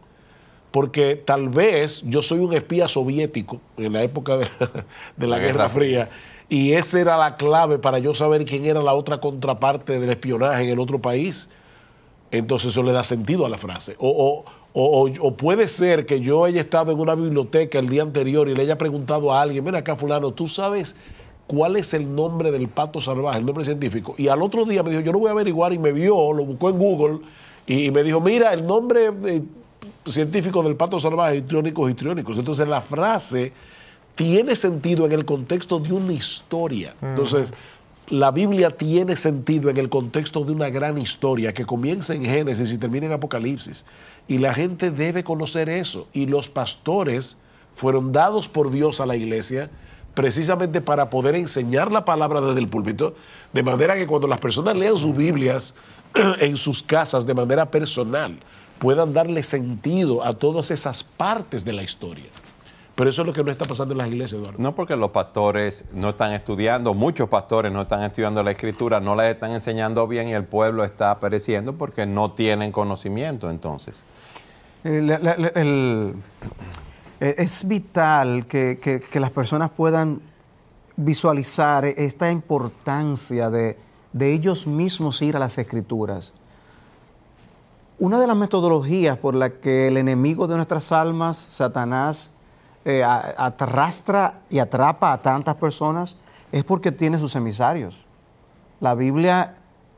porque tal vez yo soy un espía soviético en la época de, [LAUGHS] la, Guerra, Fría. y esa era la clave para yo saber quién era la otra contraparte del espionaje en el otro país. Entonces eso le da sentido a la frase. O, o, puede ser que yo haya estado en una biblioteca el día anterior y le haya preguntado a alguien, mira acá fulano, ¿tú sabes cuál es el nombre del pato salvaje, el nombre científico? Y al otro día me dijo, yo no voy a averiguar y me vio, lo buscó en Google y, me dijo, mira, el nombre científicos del pato salvaje, y triónicos... Entonces la frase tiene sentido en el contexto de una historia. Mm. Entonces, la Biblia tiene sentido en el contexto de una gran historia que comienza en Génesis y termina en Apocalipsis. Y la gente debe conocer eso. Y los pastores fueron dados por Dios a la iglesia precisamente para poder enseñar la palabra desde el púlpito, de manera que cuando las personas lean sus Biblias [CLEARS THROAT] en sus casas de manera personal, puedan darle sentido a todas esas partes de la historia. Pero eso es lo que no está pasando en las iglesias, Eduardo. No porque los pastores no están estudiando, muchos pastores no están estudiando la escritura, no la están enseñando bien y el pueblo está pereciendo porque no tienen conocimiento entonces. Eh, eh, es vital que, las personas puedan visualizar esta importancia de, de ellos mismos ir a las escrituras. Una de las metodologías por la que el enemigo de nuestras almas, Satanás, eh, arrastra y atrapa a tantas personas es porque tiene sus emisarios. La Biblia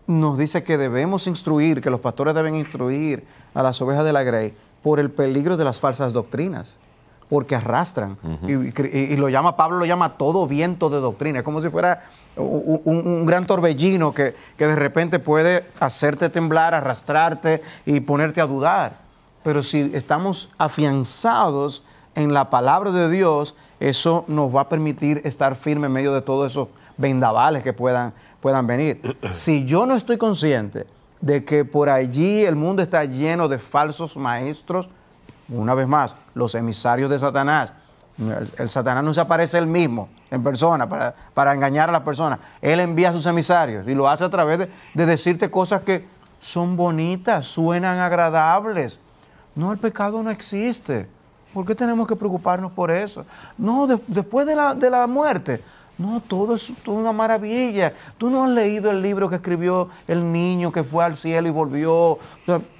nos dice que debemos instruir, que los pastores deben instruir a las ovejas de la grey por el peligro de las falsas doctrinas, porque arrastran. y, lo llama, Pablo lo llama todo viento de doctrina, es como si fuera un, gran torbellino que, de repente puede hacerte temblar, arrastrarte y ponerte a dudar. Pero si estamos afianzados en la palabra de Dios, eso nos va a permitir estar firme en medio de todos esos vendavales que puedan, puedan venir. [CLEARS THROAT] Si yo no estoy consciente de que por allí el mundo está lleno de falsos maestros, una vez más, los emisarios de Satanás, el, Satanás no se aparece él mismo en persona para, engañar a las personas. Él envía a sus emisarios y lo hace a través de, decirte cosas que son bonitas, suenan agradables. No, el pecado no existe. ¿Por qué tenemos que preocuparnos por eso? No, después de la, muerte. No, todo es una maravilla. Tú no has leído el libro que escribió el niño que fue al cielo y volvió.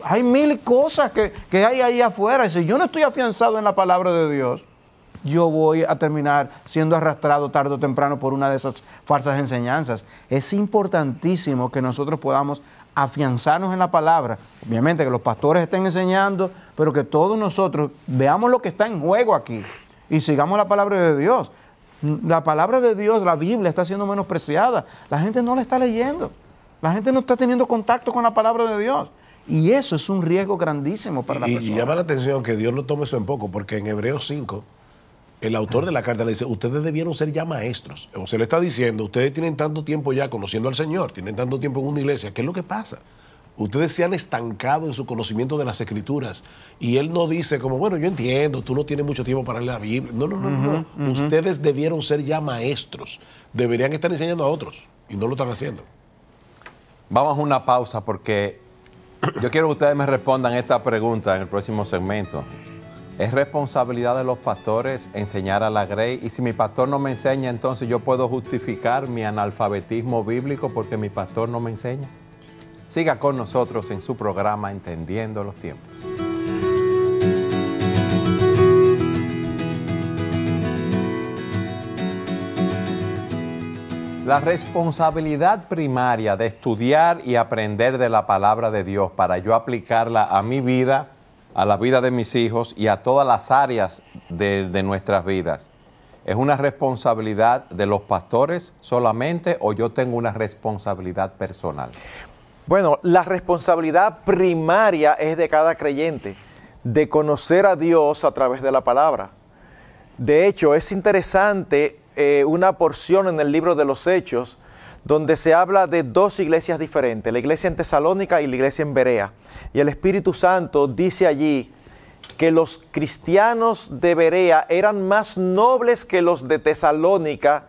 hay mil cosas que, que hay ahí afuera. Y si yo no estoy afianzado en la palabra de Dios, yo voy a terminar siendo arrastrado tarde o temprano por una de esas falsas enseñanzas. Es importantísimo que nosotros podamos afianzarnos en la palabra. Obviamente que los pastores estén enseñando, pero que todos nosotros veamos lo que está en juego aquí y sigamos la palabra de Dios. La palabra de Dios, la Biblia, está siendo menospreciada. La gente no la está leyendo. La gente no está teniendo contacto con la palabra de Dios. Y eso es un riesgo grandísimo para la persona. Y llama la atención que Dios no tome eso en poco, porque en Hebreos 5, el autor de la carta le dice, ustedes debieron ser ya maestros. O se le está diciendo, ustedes tienen tanto tiempo ya conociendo al Señor, tienen tanto tiempo en una iglesia, ¿qué es lo que pasa? Ustedes se han estancado en su conocimiento de las escrituras. Y él no dice como, bueno, yo entiendo, tú no tienes mucho tiempo para leer la Biblia. No, no, no, no. Ustedes debieron ser ya maestros. Deberían estar enseñando a otros. Y no lo están haciendo. Vamos a una pausa porque yo quiero que ustedes me respondan esta pregunta en el próximo segmento. Es responsabilidad de los pastores enseñar a la grey y si mi pastor no me enseña, entonces yo puedo justificar mi analfabetismo bíblico porque mi pastor no me enseña. Siga con nosotros en su programa Entendiendo los tiempos. La responsabilidad primaria de estudiar y aprender de la palabra de Dios para yo aplicarla a mi vida a la vida de mis hijos y a todas las áreas de, nuestras vidas. ¿Es una responsabilidad de los pastores solamente o yo tengo una responsabilidad personal? Bueno, la responsabilidad primaria es de cada creyente, de conocer a Dios a través de la palabra. De hecho, es interesante eh, una porción en el libro de los Hechos donde se habla de dos iglesias diferentes, la iglesia en Tesalónica y la iglesia en Berea. Y el Espíritu Santo dice allí que los cristianos de Berea eran más nobles que los de Tesalónica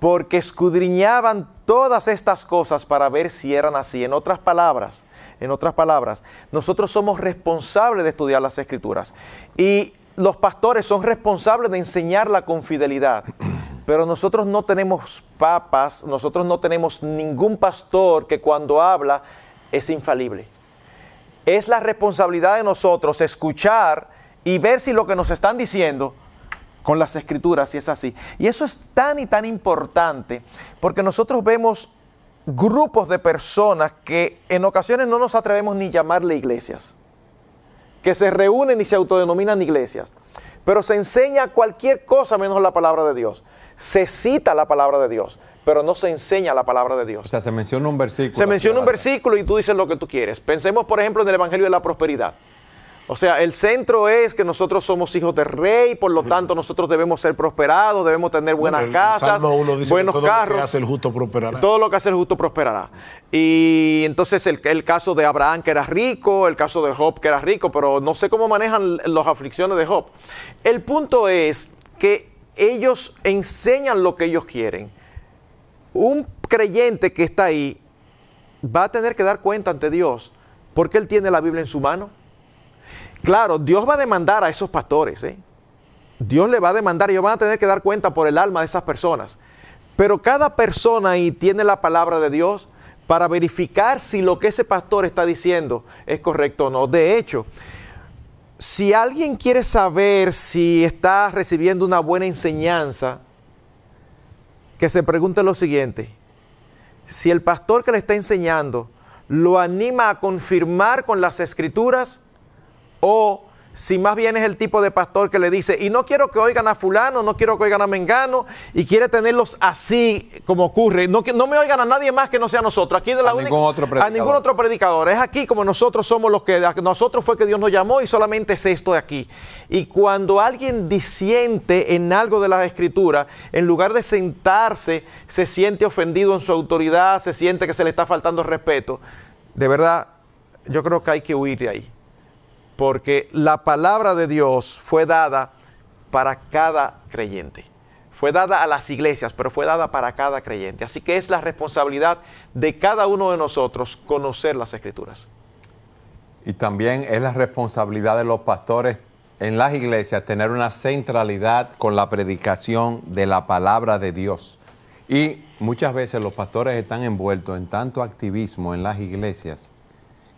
porque escudriñaban todas estas cosas para ver si eran así. En otras palabras, en otras palabras, nosotros somos responsables de estudiar las escrituras. Y los pastores son responsables de enseñarla con fidelidad. [CLEARS THROAT] Pero nosotros no tenemos papas, nosotros no tenemos ningún pastor que cuando habla es infalible. Es la responsabilidad de nosotros escuchar y ver si lo que nos están diciendo con las escrituras, si es así. Y eso es tan y tan importante porque nosotros vemos grupos de personas que en ocasiones no nos atrevemos ni llamarle iglesias que se reúnen y se autodenominan iglesias. Pero se enseña cualquier cosa menos la palabra de Dios. Se cita la palabra de Dios, pero no se enseña la palabra de Dios. O sea, se menciona un versículo. Se menciona un versículo y tú dices lo que tú quieres. Pensemos, por ejemplo, en el Evangelio de la Prosperidad. O sea, el centro es que nosotros somos hijos de rey, por lo tanto nosotros debemos ser prosperados, debemos tener buenas casas, buenos carros. Todo lo que hace el justo prosperará. Todo lo que hace el justo prosperará. Y entonces el, el, caso de Abraham que era rico, el caso de Job que era rico, pero no sé cómo manejan las aflicciones de Job. El punto es que ellos enseñan lo que ellos quieren. Un creyente que está ahí va a tener que dar cuenta ante Dios porque él tiene la Biblia en su mano. Claro, Dios va a demandar a esos pastores. ¿eh? Dios le va a demandar y ellos van a tener que dar cuenta por el alma de esas personas. Pero cada persona ahí tiene la palabra de Dios para verificar si lo que ese pastor está diciendo es correcto o no. De hecho, si alguien quiere saber si está recibiendo una buena enseñanza, que se pregunte lo siguiente. Si el pastor que le está enseñando lo anima a confirmar con las escrituras o si más bien es el tipo de pastor que le dice, y no quiero que oigan a fulano, no quiero que oigan a Mengano, y quiere tenerlos así como ocurre. No, que, no me oigan a nadie más que no sea nosotros. Aquí de la a, ningún otro a ningún otro predicador. Es aquí como nosotros somos los que, nosotros fue que Dios nos llamó y solamente es esto de aquí. Y cuando alguien disiente en algo de las escrituras, en lugar de sentarse, se siente ofendido en su autoridad, se siente que se le está faltando respeto. De verdad, yo creo que hay que huir de ahí porque la palabra de Dios fue dada para cada creyente. Fue dada a las iglesias, pero fue dada para cada creyente. Así que es la responsabilidad de cada uno de nosotros conocer las escrituras. Y también es la responsabilidad de los pastores en las iglesias tener una centralidad con la predicación de la palabra de Dios. Y muchas veces los pastores están envueltos en tanto activismo en las iglesias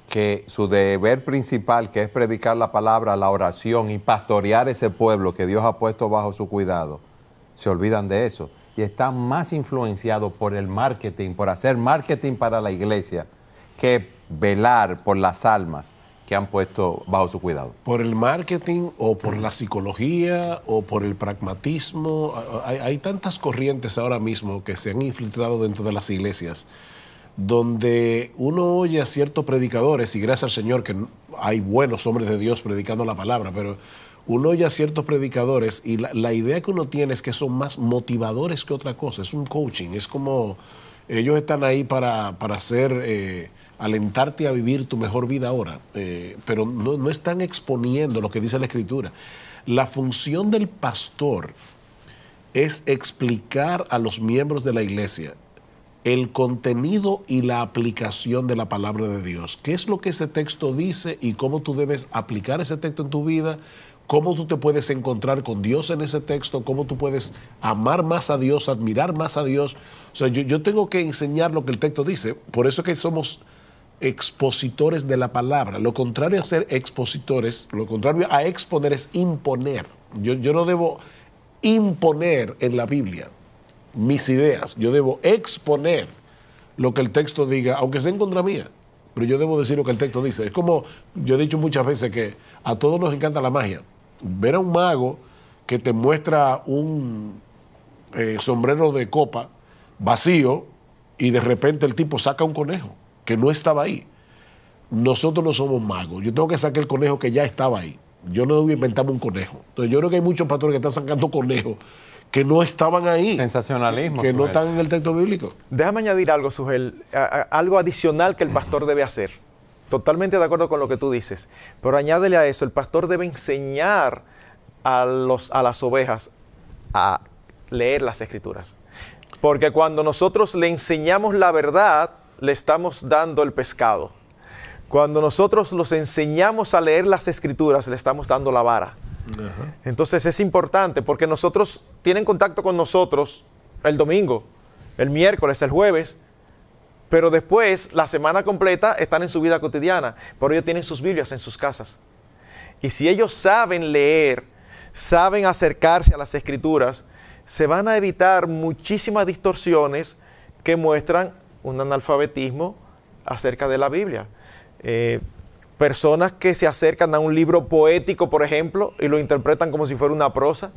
que su deber principal, que es predicar la palabra, la oración y pastorear ese pueblo que Dios ha puesto bajo su cuidado, se olvidan de eso y están más influenciados por el marketing, por hacer marketing para la iglesia, que velar por las almas que han puesto bajo su cuidado. Por el marketing o por la psicología o por el pragmatismo, hay, tantas corrientes ahora mismo que se han infiltrado dentro de las iglesias donde uno oye a ciertos predicadores, y gracias al Señor que hay buenos hombres de Dios predicando la palabra, pero uno oye a ciertos predicadores y la, idea que uno tiene es que son más motivadores que otra cosa, es un coaching, es como ellos están ahí para, hacer, eh, alentarte a vivir tu mejor vida ahora, eh, pero no, no están exponiendo lo que dice la Escritura. La función del pastor es explicar a los miembros de la iglesia el contenido y la aplicación de la palabra de Dios. ¿Qué es lo que ese texto dice y cómo tú debes aplicar ese texto en tu vida? ¿Cómo tú te puedes encontrar con Dios en ese texto? ¿Cómo tú puedes amar más a Dios, admirar más a Dios? yo, tengo que enseñar lo que el texto dice. Por eso es que somos expositores de la palabra. Lo contrario a ser expositores, lo contrario a exponer es imponer. yo no debo imponer en la Biblia mis ideas, yo debo exponer lo que el texto diga, aunque sea en contra mía, pero yo debo decir lo que el texto dice. Es como yo he dicho muchas veces que a todos nos encanta la magia. Ver a un mago que te muestra un eh, sombrero de copa vacío y de repente el tipo saca un conejo que no estaba ahí. Nosotros no somos magos. Yo tengo que sacar el conejo que ya estaba ahí. Yo no debo inventarme un conejo. Entonces yo creo que hay muchos pastores que están sacando conejos que no estaban ahí. Sensacionalismo. Que, no están en el texto bíblico. Déjame añadir algo, Sujel... algo adicional que el pastor debe hacer. Totalmente de acuerdo con lo que tú dices. Pero añádele a eso, el pastor debe enseñar a, los, a las ovejas a leer las escrituras. Porque cuando nosotros le enseñamos la verdad, le estamos dando el pescado. Cuando nosotros los enseñamos a leer las escrituras, le estamos dando la vara. Entonces es importante porque nosotros tienen contacto con nosotros el domingo, el miércoles, el jueves, pero después, la semana completa, están en su vida cotidiana, Por ello tienen sus Biblias en sus casas. Y si ellos saben leer, saben acercarse a las escrituras, se van a evitar muchísimas distorsiones que muestran un analfabetismo acerca de la Biblia. Eh, personas que se acercan a un libro poético, por ejemplo, y lo interpretan como si fuera una prosa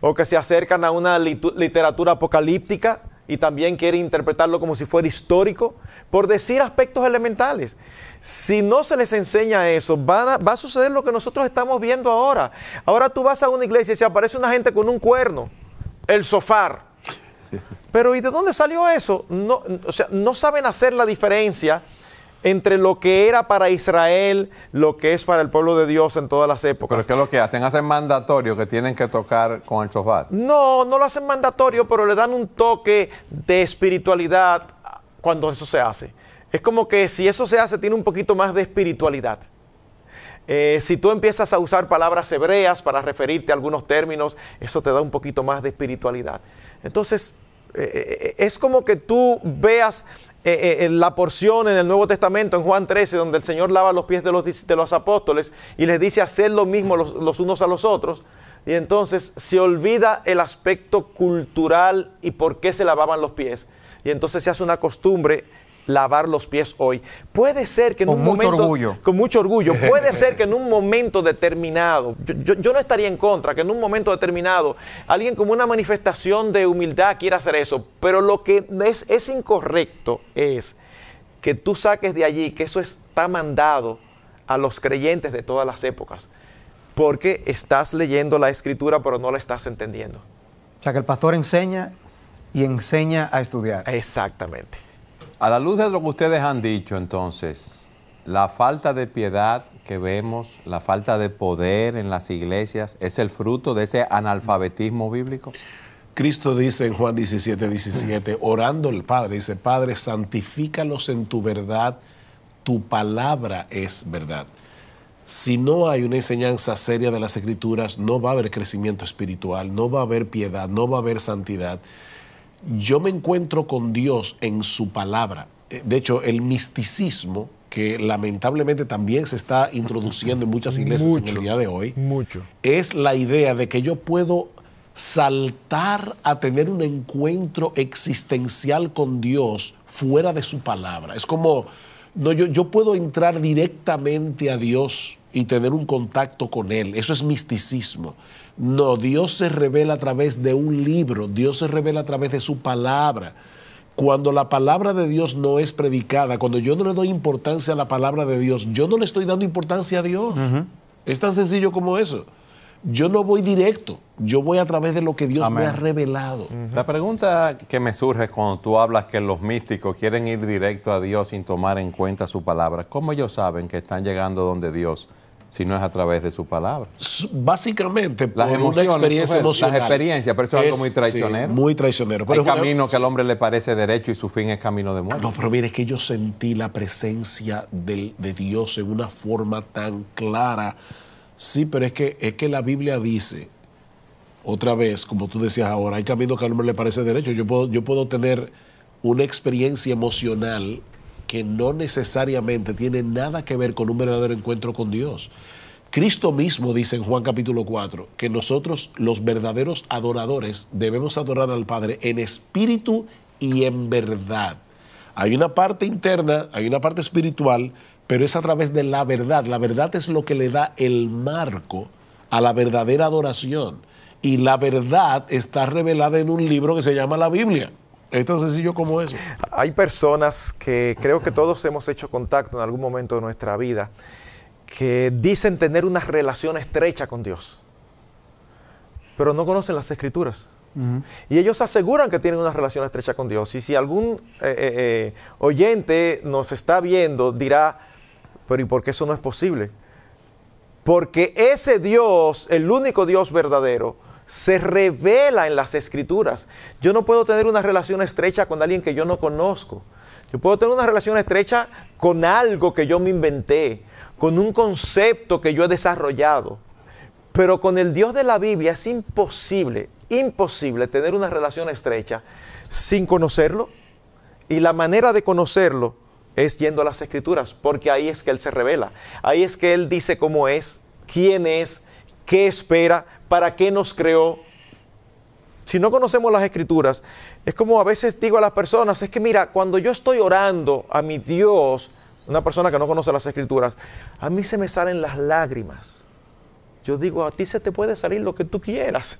o que se acercan a una literatura apocalíptica y también quieren interpretarlo como si fuera histórico, por decir aspectos elementales. Si no se les enseña eso, va a suceder lo que nosotros estamos viendo ahora. Ahora tú vas a una iglesia y se aparece una gente con un cuerno, el sofá. [LAUGHS] Pero ¿y de dónde salió eso? o sea, no saben hacer la diferencia entre lo que era para Israel, lo que es para el pueblo de Dios en todas las épocas. Pero es que lo que hacen, hacen mandatorio que tienen que tocar con el shofar. No, no lo hacen mandatorio, pero le dan un toque de espiritualidad cuando eso se hace. Es como que si eso se hace, tiene un poquito más de espiritualidad. Eh, si tú empiezas a usar palabras hebreas para referirte a algunos términos, eso te da un poquito más de espiritualidad. Entonces, eh, eh, es como que tú veas eh, eh, en la porción en el Nuevo Testamento, en Juan 13, donde el Señor lava los pies de los, de los apóstoles y les dice hacer lo mismo los unos a los otros. Y entonces se olvida el aspecto cultural y por qué se lavaban los pies. Y entonces se hace una costumbre lavar los pies hoy. Puede ser que en un mucho momento, orgullo. Con mucho orgullo. [LAUGHS] Puede ser que en un momento determinado, yo, no estaría en contra, que en un momento determinado alguien como una manifestación de humildad quiera hacer eso. Pero lo que es, es incorrecto es que tú saques de allí que eso está mandado a los creyentes de todas las épocas. Porque estás leyendo la escritura pero no la estás entendiendo. O sea que el pastor enseña y enseña a estudiar. Exactamente. A la luz de lo que ustedes han dicho, entonces, la falta de piedad que vemos, la falta de poder en las iglesias, ¿es el fruto de ese analfabetismo bíblico? Cristo dice en Juan 17, 17, orando el Padre, dice, Padre, santifícalos en tu verdad, tu palabra es verdad. Si no hay una enseñanza seria de las escrituras, no va a haber crecimiento espiritual, no va a haber piedad, no va a haber santidad yo me encuentro con Dios en su palabra. Eh, de hecho, el misticismo que lamentablemente también se está introduciendo en muchas iglesias en el día de hoy, mucho. es la idea de que yo puedo saltar a tener un encuentro existencial con Dios fuera de su palabra. Es como no, yo, puedo entrar directamente a Dios y tener un contacto con Él. Eso es misticismo. No, Dios se revela a través de un libro, Dios se revela a través de su palabra. Cuando la palabra de Dios no es predicada, cuando yo no le doy importancia a la palabra de Dios, yo no le estoy dando importancia a Dios. Es tan sencillo como eso yo no voy directo, yo voy a través de lo que Dios me ha revelado. La pregunta que me surge cuando tú hablas que los místicos quieren ir directo a Dios sin tomar en cuenta su palabra, ¿cómo ellos saben que están llegando donde Dios? Si no es a través de su palabra. Básicamente, por una experiencia emocional. Las experiencias, pero eso es, algo muy traicionero. muy traicionero. Pero Hay camino que al hombre le parece derecho y su fin es camino de muerte. No, pero mire, es que yo sentí la presencia de Dios en una forma tan clara Sí, pero es que, es que la Biblia dice, otra vez, como tú decías ahora, hay camino que lo hombre le parece derecho. Yo puedo, yo puedo tener una experiencia emocional que no necesariamente tiene nada que ver con un verdadero encuentro con Dios. Cristo mismo dice en Juan capítulo 4 que nosotros los verdaderos adoradores debemos adorar al Padre en espíritu y en verdad. Hay una parte interna, hay una parte espiritual pero es a través de la verdad. La verdad es lo que le da el marco a la verdadera adoración. Y la verdad está revelada en un libro que se llama la Biblia. Es tan sencillo como eso. Hay personas que creo que todos hemos hecho contacto en algún momento de nuestra vida que dicen tener una relación estrecha con Dios, pero no conocen las escrituras. Y ellos aseguran que tienen una relación estrecha con Dios. Y si algún eh, eh, eh, oyente nos está viendo, dirá, pero ¿y por qué eso no es posible? Porque ese Dios, el único Dios verdadero, se revela en las escrituras. Yo no puedo tener una relación estrecha con alguien que yo no conozco. Yo puedo tener una relación estrecha con algo que yo me inventé, con un concepto que yo he desarrollado. Pero con el Dios de la Biblia es imposible, imposible tener una relación estrecha sin conocerlo. Y la manera de conocerlo es yendo a las escrituras, porque ahí es que Él se revela, ahí es que Él dice cómo es, quién es, qué espera, para qué nos creó. Si no conocemos las escrituras, es como a veces digo a las personas, es que mira, cuando yo estoy orando a mi Dios, una persona que no conoce las escrituras, a mí se me salen las lágrimas. Yo digo, a ti se te puede salir lo que tú quieras,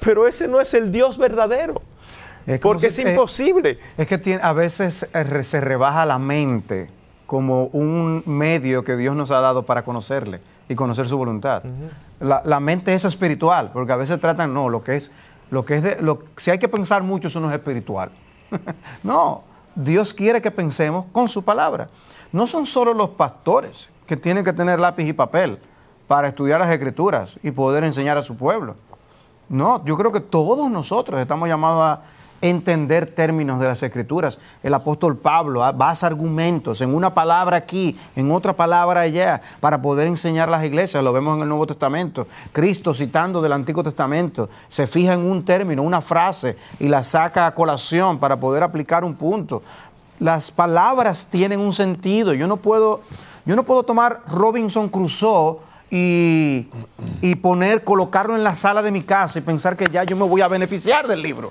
[LAUGHS] pero ese no es el Dios verdadero. Porque es imposible. Es, que a veces eh, se rebaja la mente como un medio que Dios nos ha dado para conocerle y conocer su voluntad. la, mente es espiritual, porque a veces tratan, no, lo que es, lo que es de, si hay que pensar mucho, eso no es espiritual. [LAUGHS] no, Dios quiere que pensemos con su palabra. No son solo los pastores que tienen que tener lápiz y papel para estudiar las escrituras y poder enseñar a su pueblo. No, yo creo que todos nosotros estamos llamados a entender términos de las escrituras. El apóstol Pablo ah, basa argumentos en una palabra aquí, en otra palabra allá, para poder enseñar a las iglesias. Lo vemos en el Nuevo Testamento. Cristo citando del Antiguo Testamento, se fija en un término, una frase, y la saca a colación para poder aplicar un punto. Las palabras tienen un sentido. Yo no puedo, yo no puedo tomar Robinson Crusoe y, y poner, colocarlo en la sala de mi casa y pensar que ya yo me voy a beneficiar del libro.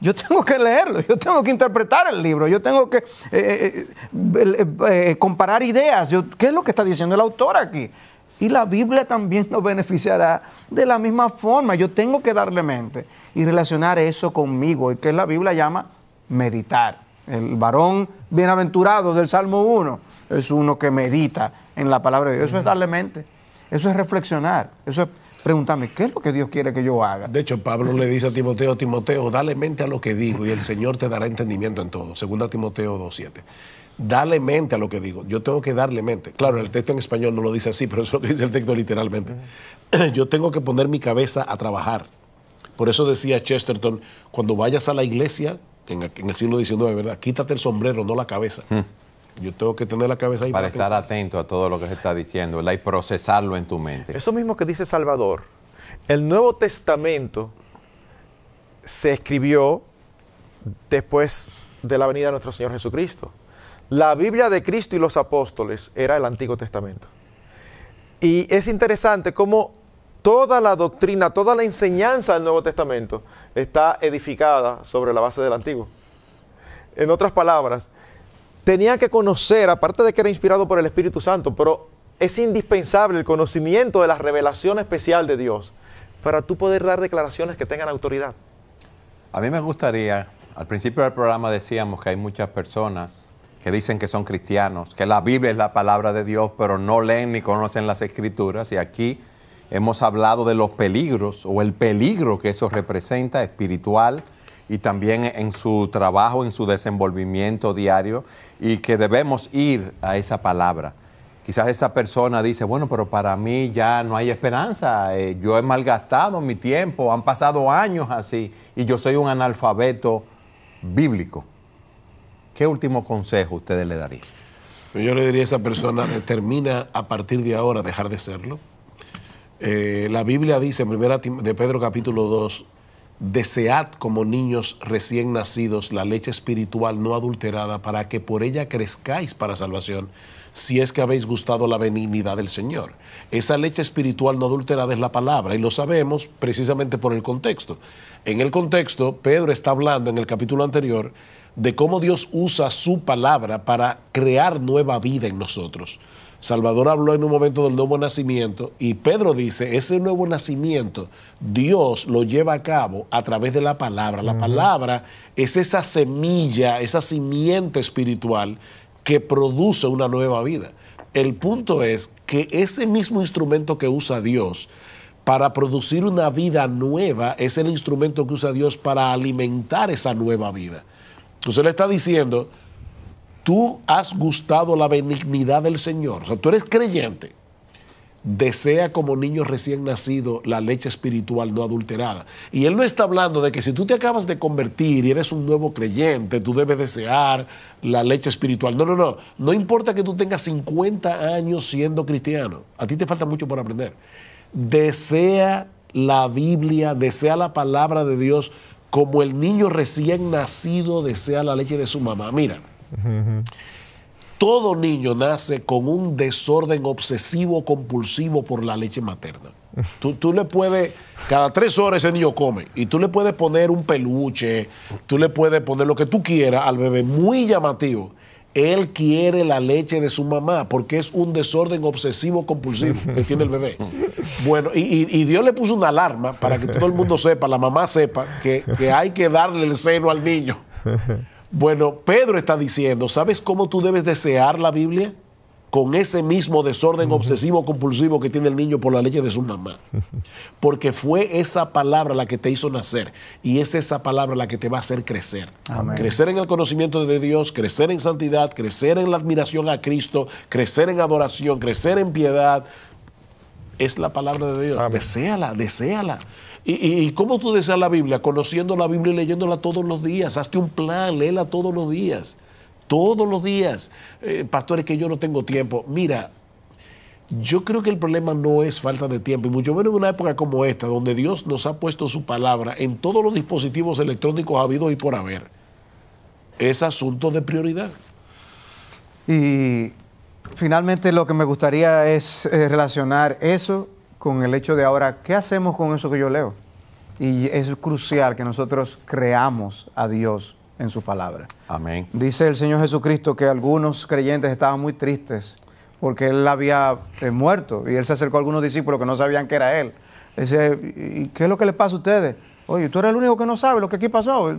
Yo tengo que leerlo, yo tengo que interpretar el libro, yo tengo que eh, eh, eh, comparar ideas. ¿Qué es lo que está diciendo el autor aquí? Y la Biblia también nos beneficiará de la misma forma. Yo tengo que darle mente y relacionar eso conmigo, y que la Biblia llama meditar. El varón bienaventurado del Salmo 1 es uno que medita en la palabra de Dios. Eso es darle mente, eso es reflexionar, eso es Pregúntame, ¿qué es lo que Dios quiere que yo haga? De hecho, Pablo le dice a Timoteo, Timoteo, dale mente a lo que digo y el Señor te dará entendimiento en todo. Segunda Timoteo 2.7. Dale mente a lo que digo. Yo tengo que darle mente. Claro, el texto en español no lo dice así, pero [LAUGHS] eso es lo que dice el texto literalmente. [CLEARS THROAT] Yo tengo que poner mi cabeza a trabajar. Por eso decía Chesterton, cuando vayas a la iglesia, en el siglo XIX, ¿verdad? Quítate el sombrero, no la cabeza. Mm. Yo tengo que tener la cabeza ahí para, estar atento a todo lo que se está diciendo y procesarlo en tu mente. Eso mismo que dice Salvador. El Nuevo Testamento se escribió después de la venida de nuestro Señor Jesucristo. La Biblia de Cristo y los apóstoles era el Antiguo Testamento. Y es interesante cómo toda la doctrina, toda la enseñanza del Nuevo Testamento está edificada sobre la base del Antiguo. En otras palabras, tenía que conocer, aparte de que era inspirado por el Espíritu Santo, pero es indispensable el conocimiento de la revelación especial de Dios para tú poder dar declaraciones que tengan autoridad. A mí me gustaría, al principio del programa decíamos que hay muchas personas que dicen que son cristianos, que la Biblia es la palabra de Dios, pero no leen ni conocen las escrituras. Y aquí hemos hablado de los peligros o el peligro que eso representa espiritual, y también en su trabajo, en su desenvolvimiento diario y que debemos ir a esa palabra. Quizás esa persona dice, bueno, pero para mí ya no hay esperanza, eh, yo he malgastado mi tiempo, han pasado años así y yo soy un analfabeto bíblico. ¿Qué último consejo ustedes le darían? Pues yo le diría a esa persona, determina a partir de ahora dejar de serlo. Eh, la Biblia dice en primera de Pedro capítulo 2 Desead como niños recién nacidos la leche espiritual no adulterada para que por ella crezcáis para salvación, si es que habéis gustado la benignidad del Señor. Esa leche espiritual no adulterada es la palabra y lo sabemos precisamente por el contexto. En el contexto, Pedro está hablando en el capítulo anterior de cómo Dios usa su palabra para crear nueva vida en nosotros. Salvador habló en un momento del nuevo nacimiento y Pedro dice, ese nuevo nacimiento Dios lo lleva a cabo a través de la palabra. La palabra es esa semilla, esa simiente espiritual que produce una nueva vida. El punto es que ese mismo instrumento que usa Dios para producir una vida nueva es el instrumento que usa Dios para alimentar esa nueva vida. Entonces le está diciendo, tú has gustado la benignidad del Señor, o sea, tú eres creyente, desea como niño recién nacido la leche espiritual no adulterada. Y él no está hablando de que si tú te acabas de convertir y eres un nuevo creyente, tú debes desear la leche espiritual. No, no, no. No importa que tú tengas 50 años siendo cristiano. A ti te falta mucho por aprender. Desea la Biblia, desea la palabra de Dios como el niño recién nacido desea la leche de su mamá. Mira. Todo niño nace con un desorden obsesivo compulsivo por la leche materna. Tú, le puedes, cada tres horas ese niño come y tú le puedes poner un peluche, tú le puedes poner lo que tú quieras al bebé, muy llamativo. Él quiere la leche de su mamá porque es un desorden obsesivo compulsivo que tiene el bebé. Bueno, y, Dios le puso una alarma para que todo el mundo sepa, la mamá sepa, que hay que darle el seno al niño. Bueno, Pedro está diciendo, ¿sabes cómo tú debes desear la Biblia? Con ese mismo desorden obsesivo compulsivo que tiene el niño por la ley de su mamá. [LAUGHS] Porque fue esa palabra la que te hizo nacer y es esa palabra la que te va a hacer crecer. Crecer en el conocimiento de Dios, crecer en santidad, crecer en la admiración a Cristo, crecer en adoración, crecer en piedad. Es la palabra de Dios. Deseala, deséala, deséala ¿Y, cómo tú deseas la Biblia? Conociendo la Biblia y leyéndola todos los días. Hazte un plan, léela todos los días. Todos los días. Eh, pastores, que yo no tengo tiempo. Mira, yo creo que el problema no es falta de tiempo, y mucho menos en una época como esta, donde Dios nos ha puesto su palabra en todos los dispositivos electrónicos habidos y por haber. Es asunto de prioridad. Y finalmente lo que me gustaría es eh, relacionar eso con el hecho de ahora, ¿qué hacemos con eso que yo leo? Y es crucial que nosotros creamos a Dios en su palabra. Amén. Dice el Señor Jesucristo que algunos creyentes estaban muy tristes porque Él había eh, muerto y Él se acercó a algunos discípulos que no sabían que era Él. Dice, ¿y qué es lo que les pasa a ustedes? Oye, tú eres el único que no sabe lo que aquí pasó.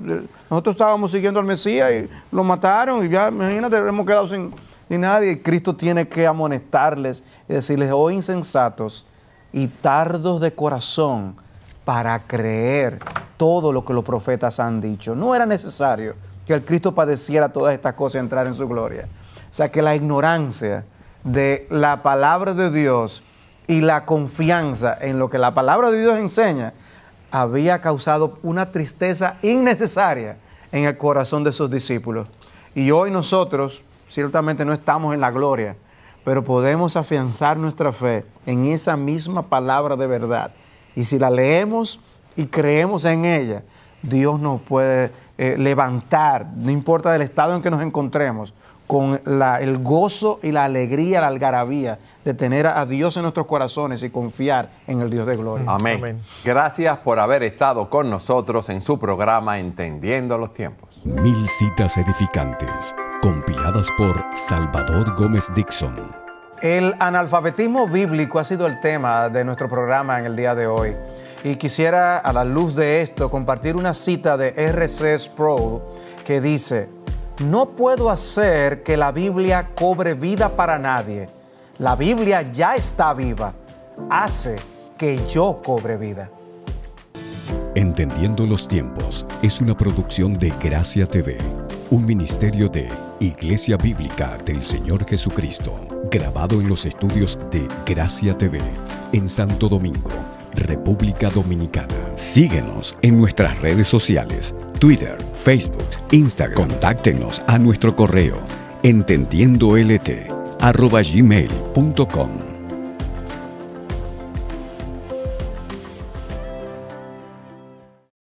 Nosotros estábamos siguiendo al Mesías y lo mataron y ya, imagínate, hemos quedado sin, sin nadie. Cristo tiene que amonestarles y decirles, oh insensatos, y tardos de corazón para creer todo lo que los profetas han dicho. No era necesario que el Cristo padeciera todas estas cosas y entrar en su gloria. O sea que la ignorancia de la palabra de Dios y la confianza en lo que la palabra de Dios enseña había causado una tristeza innecesaria en el corazón de sus discípulos. Y hoy nosotros ciertamente no estamos en la gloria, pero podemos afianzar nuestra fe en esa misma palabra de verdad. Y si la leemos y creemos en ella, Dios nos puede eh, levantar, no importa del estado en que nos encontremos, con el gozo y la alegría, la algarabía de tener a Dios en nuestros corazones y confiar en el Dios de gloria. Amén. Gracias por haber estado con nosotros en su programa Entendiendo los Tiempos. Mil citas edificantes, compiladas por Salvador Gómez Dixon el analfabetismo bíblico ha sido el tema de nuestro programa en el día de hoy. Y quisiera, a la luz de esto, compartir una cita de R.C. Sproul que dice, no puedo hacer que la Biblia cobre vida para nadie. La Biblia ya está viva. Hace que yo cobre vida. Entendiendo los tiempos es una producción de Gracia TV, un ministerio de Iglesia Bíblica del Señor Jesucristo grabado en los estudios de Gracia TV, en Santo Domingo, República Dominicana. Síguenos en nuestras redes sociales, Twitter, Facebook, Instagram. Contáctenos a nuestro correo entendiendolt.gmail.com